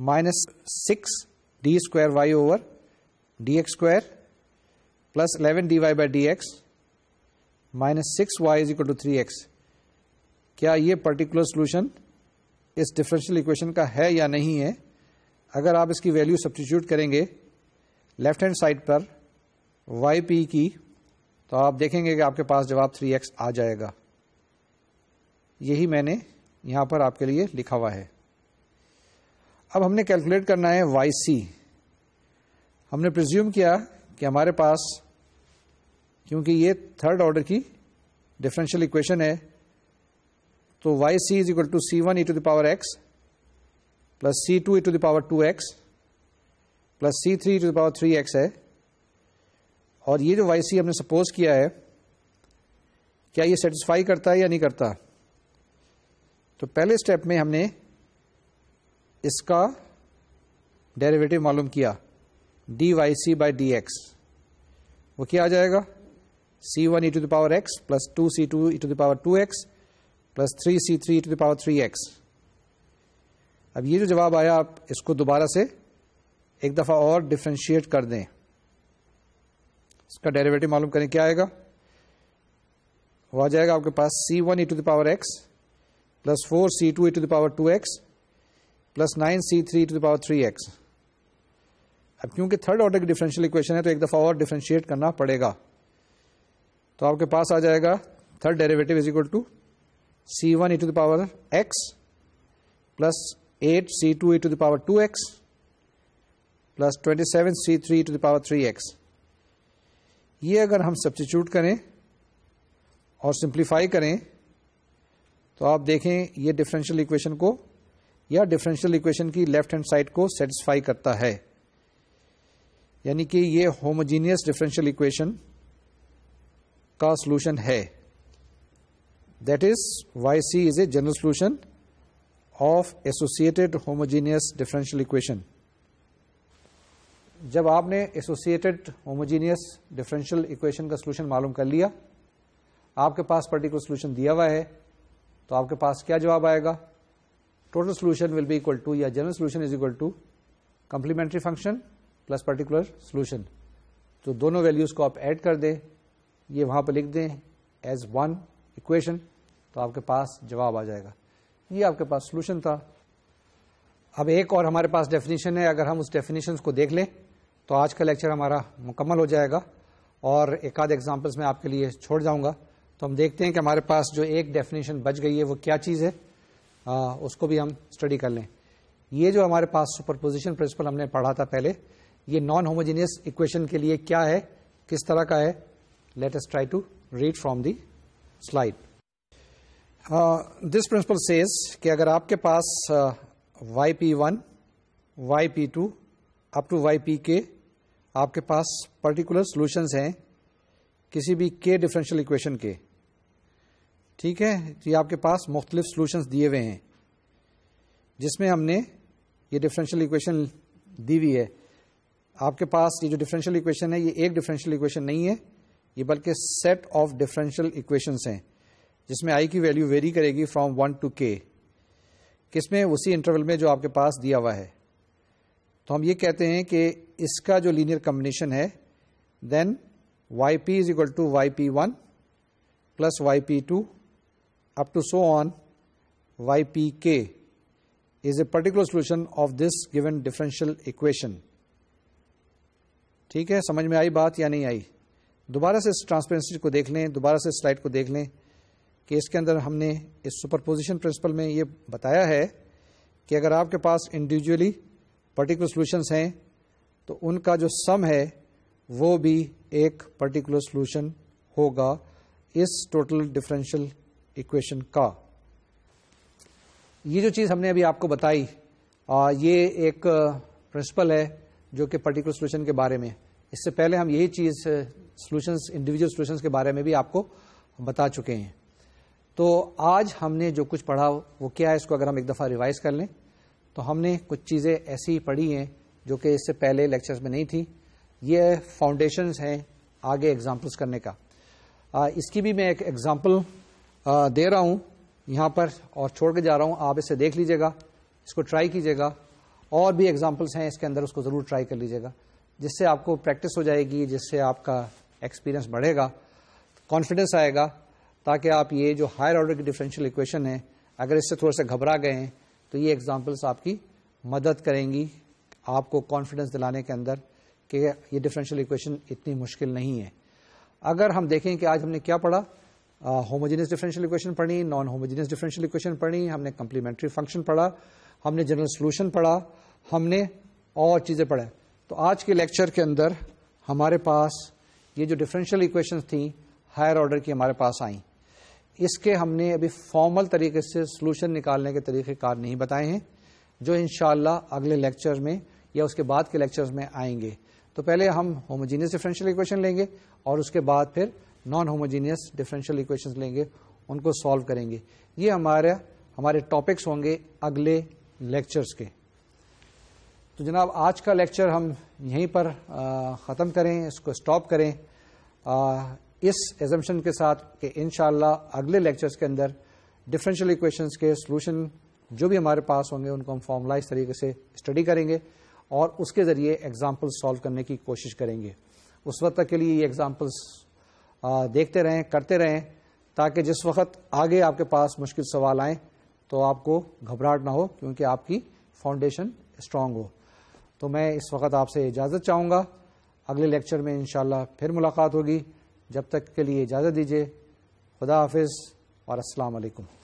minus six d square y over D x square plus eleven d Y by D x minus six y is equal to three x क्या ये पर्टिकुलर सोल्यूशन इस डिफरेंशियल इक्वेशन का है या नहीं है अगर आप इसकी वैल्यू सब्सटीट्यूट करेंगे लेफ्ट हैंड साइड पर वाई पी की तो आप देखेंगे कि आपके पास जवाब थ्री एक्स आ जाएगा यही मैंने यहाँ पर आपके लिए लिखा हुआ है अब हमने कैलकुलेट करना है वाई सी हमने प्रिज्यूम किया कि हमारे पास क्योंकि ये थर्ड ऑर्डर की डिफरेंशियल इक्वेशन है तो y c is equal to C one E to the power x plus C two E to the power two x plus C three E to the power three x है और ये जो वाई सी हमने सपोज किया है क्या ये सेटिस्फाई करता है या नहीं करता तो पहले स्टेप में हमने इसका डेरिवेटिव मालूम किया d y c by D x वो क्या आ जाएगा c one E to the power x plus two c two E to the power two x plus three c three E to the power three x अब ये जो जवाब आया आप इसको दोबारा से एक दफ़ा और डिफ्रेंशिएट कर दें इसका डेरिवेटिव मालूम करें क्या आएगा वो आ जाएगा आपके पास c one E to the power x plus four c two E to the power two x plus nine c three to the power three x अब क्योंकि थर्ड ऑर्डर की डिफरेंशियल इक्वेशन है तो एक दफा और डिफ्रेंशिएट करना पड़ेगा तो आपके पास आ जाएगा third derivative is equal to C one E to the power x plus eight c two E to the power two x plus twenty seven c three to the power three x ये अगर हम सब्सिट्यूट करें और सिंप्लीफाई करें तो आप देखें ये डिफरेंशियल इक्वेशन को या डिफरेंशियल इक्वेशन की लेफ्ट हैंड साइड को सेटिस्फाई करता है यानी कि ये होमोजीनियस डिफरेंशियल इक्वेशन का सोल्यूशन है that is y c is a general solution of associated homogeneous differential equation जब आपने एसोसिएटेड होमोजीनियस डिफरेंशियल इक्वेशन का सोल्यूशन मालूम कर लिया आपके पास पर्टिकुलर सोल्यूशन दिया हुआ है तो आपके पास क्या जवाब आएगा total solution will be equal to या general solution is equal to complementary function plus particular solution तो दोनों वैल्यूज को आप ऐड कर दें ये वहां पर लिख दें एज वन इक्वेशन तो आपके पास जवाब आ जाएगा ये आपके पास सोल्यूशन था अब एक और हमारे पास डेफिनेशन है अगर हम उस डेफिनेशन को देख लें तो आज का लेक्चर हमारा मुकम्मल हो जाएगा और एक आध एग्जाम्पल्स में आपके लिए छोड़ जाऊंगा तो हम देखते हैं कि हमारे पास जो एक डेफिनेशन बच गई है वो क्या चीज़ है आ, हाँ, उसको भी हम स्टडी कर लें ये जो हमारे पास सुपरपोजिशन प्रिंसिपल हमने पढ़ा था पहले ये नॉन होमोजेनियस इक्वेशन के लिए क्या है किस तरह का है let us try to read from the slide. Uh, this principle says कि अगर आपके पास uh, yp1, yp2 up to yp के आपके पास पर्टिकुलर सॉल्यूशंस हैं किसी भी k डिफरेंशियल इक्वेशन के ठीक है तो ये आपके पास मुख्तलिफ सोलूशंस दिए हुए हैं जिसमें हमने ये डिफरेंशियल इक्वेशन दी हुई है आपके पास ये जो डिफरेंशियल इक्वेशन है ये एक डिफरेंशियल इक्वेशन नहीं है ये बल्कि सेट ऑफ डिफरेंशियल इक्वेशन हैं जिसमें आई की वैल्यू वेरी करेगी फ्रॉम वन टू के किसमें उसी इंटरवल में जो आपके पास दिया हुआ है तो हम ये कहते हैं कि इसका जो लीनियर कम्बिनेशन है then y p is equal to y p one plus y p two up to so on ypk is a particular solution of this given differential equation ठीक है समझ में आई बात या नहीं आई दोबारा से इस ट्रांसपेरेंसी को देख लें दोबारा से स्लाइड को देख लें कि इसके अंदर हमने इस सुपरपोजिशन प्रिंसिपल में ये बताया है कि अगर आपके पास इंडिविजुअली पर्टिकुलर सॉल्यूशंस हैं तो उनका जो सम है वो भी एक पर्टिकुलर सॉल्यूशन होगा इस टोटल डिफरेंशियल इक्वेशन का ये जो चीज हमने अभी आपको बताई आ, ये एक प्रिंसिपल है जो कि पर्टिकुलर सोल्यूशन के बारे में इससे पहले हम यही चीज सोल्यूशंस इंडिविजुअल सोल्यूशंस के बारे में भी आपको बता चुके हैं तो आज हमने जो कुछ पढ़ा वो क्या है इसको अगर हम एक दफा रिवाइज कर लें तो हमने कुछ चीजें ऐसी पढ़ी हैं जो कि इससे पहले लेक्चर्स में नहीं थी ये फाउंडेशंस हैं आगे एग्जाम्पल्स करने का इसकी भी मैं एक एग्जाम्पल दे रहा हूं यहां पर और छोड़ के जा रहा हूं आप इसे देख लीजिएगा इसको ट्राई कीजिएगा और भी एग्जाम्पल्स हैं इसके अंदर उसको जरूर ट्राई कर लीजिएगा जिससे आपको प्रैक्टिस हो जाएगी जिससे आपका एक्सपीरियंस बढ़ेगा कॉन्फिडेंस आएगा ताकि आप ये जो हायर ऑर्डर की डिफरेंशियल इक्वेशन है अगर इससे थोड़े से घबरा गए हैं तो ये एग्जाम्पल्स आपकी मदद करेंगी आपको कॉन्फिडेंस दिलाने के अंदर कि ये डिफरेंशियल इक्वेशन इतनी मुश्किल नहीं है अगर हम देखें कि आज हमने क्या पढ़ा होमोजीनियस डिफरेंशियल इक्वेशन पढ़ी नॉन होमोजीनियस डिफरेंशियल इक्वेशन पढ़ी हमने कंप्लीमेंट्री फंक्शन पढ़ा हमने जनरल सोल्यूशन पढ़ा हमने और चीज़ें पढ़ा तो आज के लेक्चर के अंदर हमारे पास ये जो डिफरेंशियल इक्वेशन थी हायर ऑर्डर की हमारे पास आई इसके हमने अभी फॉर्मल तरीके से सोल्यूशन निकालने के तरीके कार नहीं बताए हैं जो इनशाला अगले लेक्चर में या उसके बाद के लेक्चर्स में आएंगे तो पहले हम होमोजीनियस डिफरेंशियल इक्वेशन लेंगे और उसके बाद फिर नॉन होमोजीनियस डिफरेंशियल इक्वेशंस लेंगे उनको सॉल्व करेंगे ये हमारे हमारे टॉपिक्स होंगे अगले लेक्चर्स के तो जनाब आज का लेक्चर हम यहीं पर ख़त्म करें इसको स्टॉप करें आ, इस एजम्पन के साथ कि इन अगले लेक्चर्स के अंदर डिफरेंशियल इक्वेशंस के सॉल्यूशन जो भी हमारे पास होंगे उनको हम फॉर्मलाइज तरीके से स्टडी करेंगे और उसके ज़रिए एग्जाम्पल्स सॉल्व करने की कोशिश करेंगे उस वक्त तक के लिए ये एग्जाम्पल्स आ, देखते रहें करते रहें ताकि जिस वक्त आगे आपके पास मुश्किल सवाल आए तो आपको घबराहट ना हो क्योंकि आपकी फाउंडेशन स्ट्रांग हो तो मैं इस वक्त आपसे इजाज़त चाहूँगा अगले लेक्चर में इन फिर मुलाकात होगी जब तक के लिए इजाज़त दीजिए खुदा हाफिज़ और अस्सलाम वालेकुम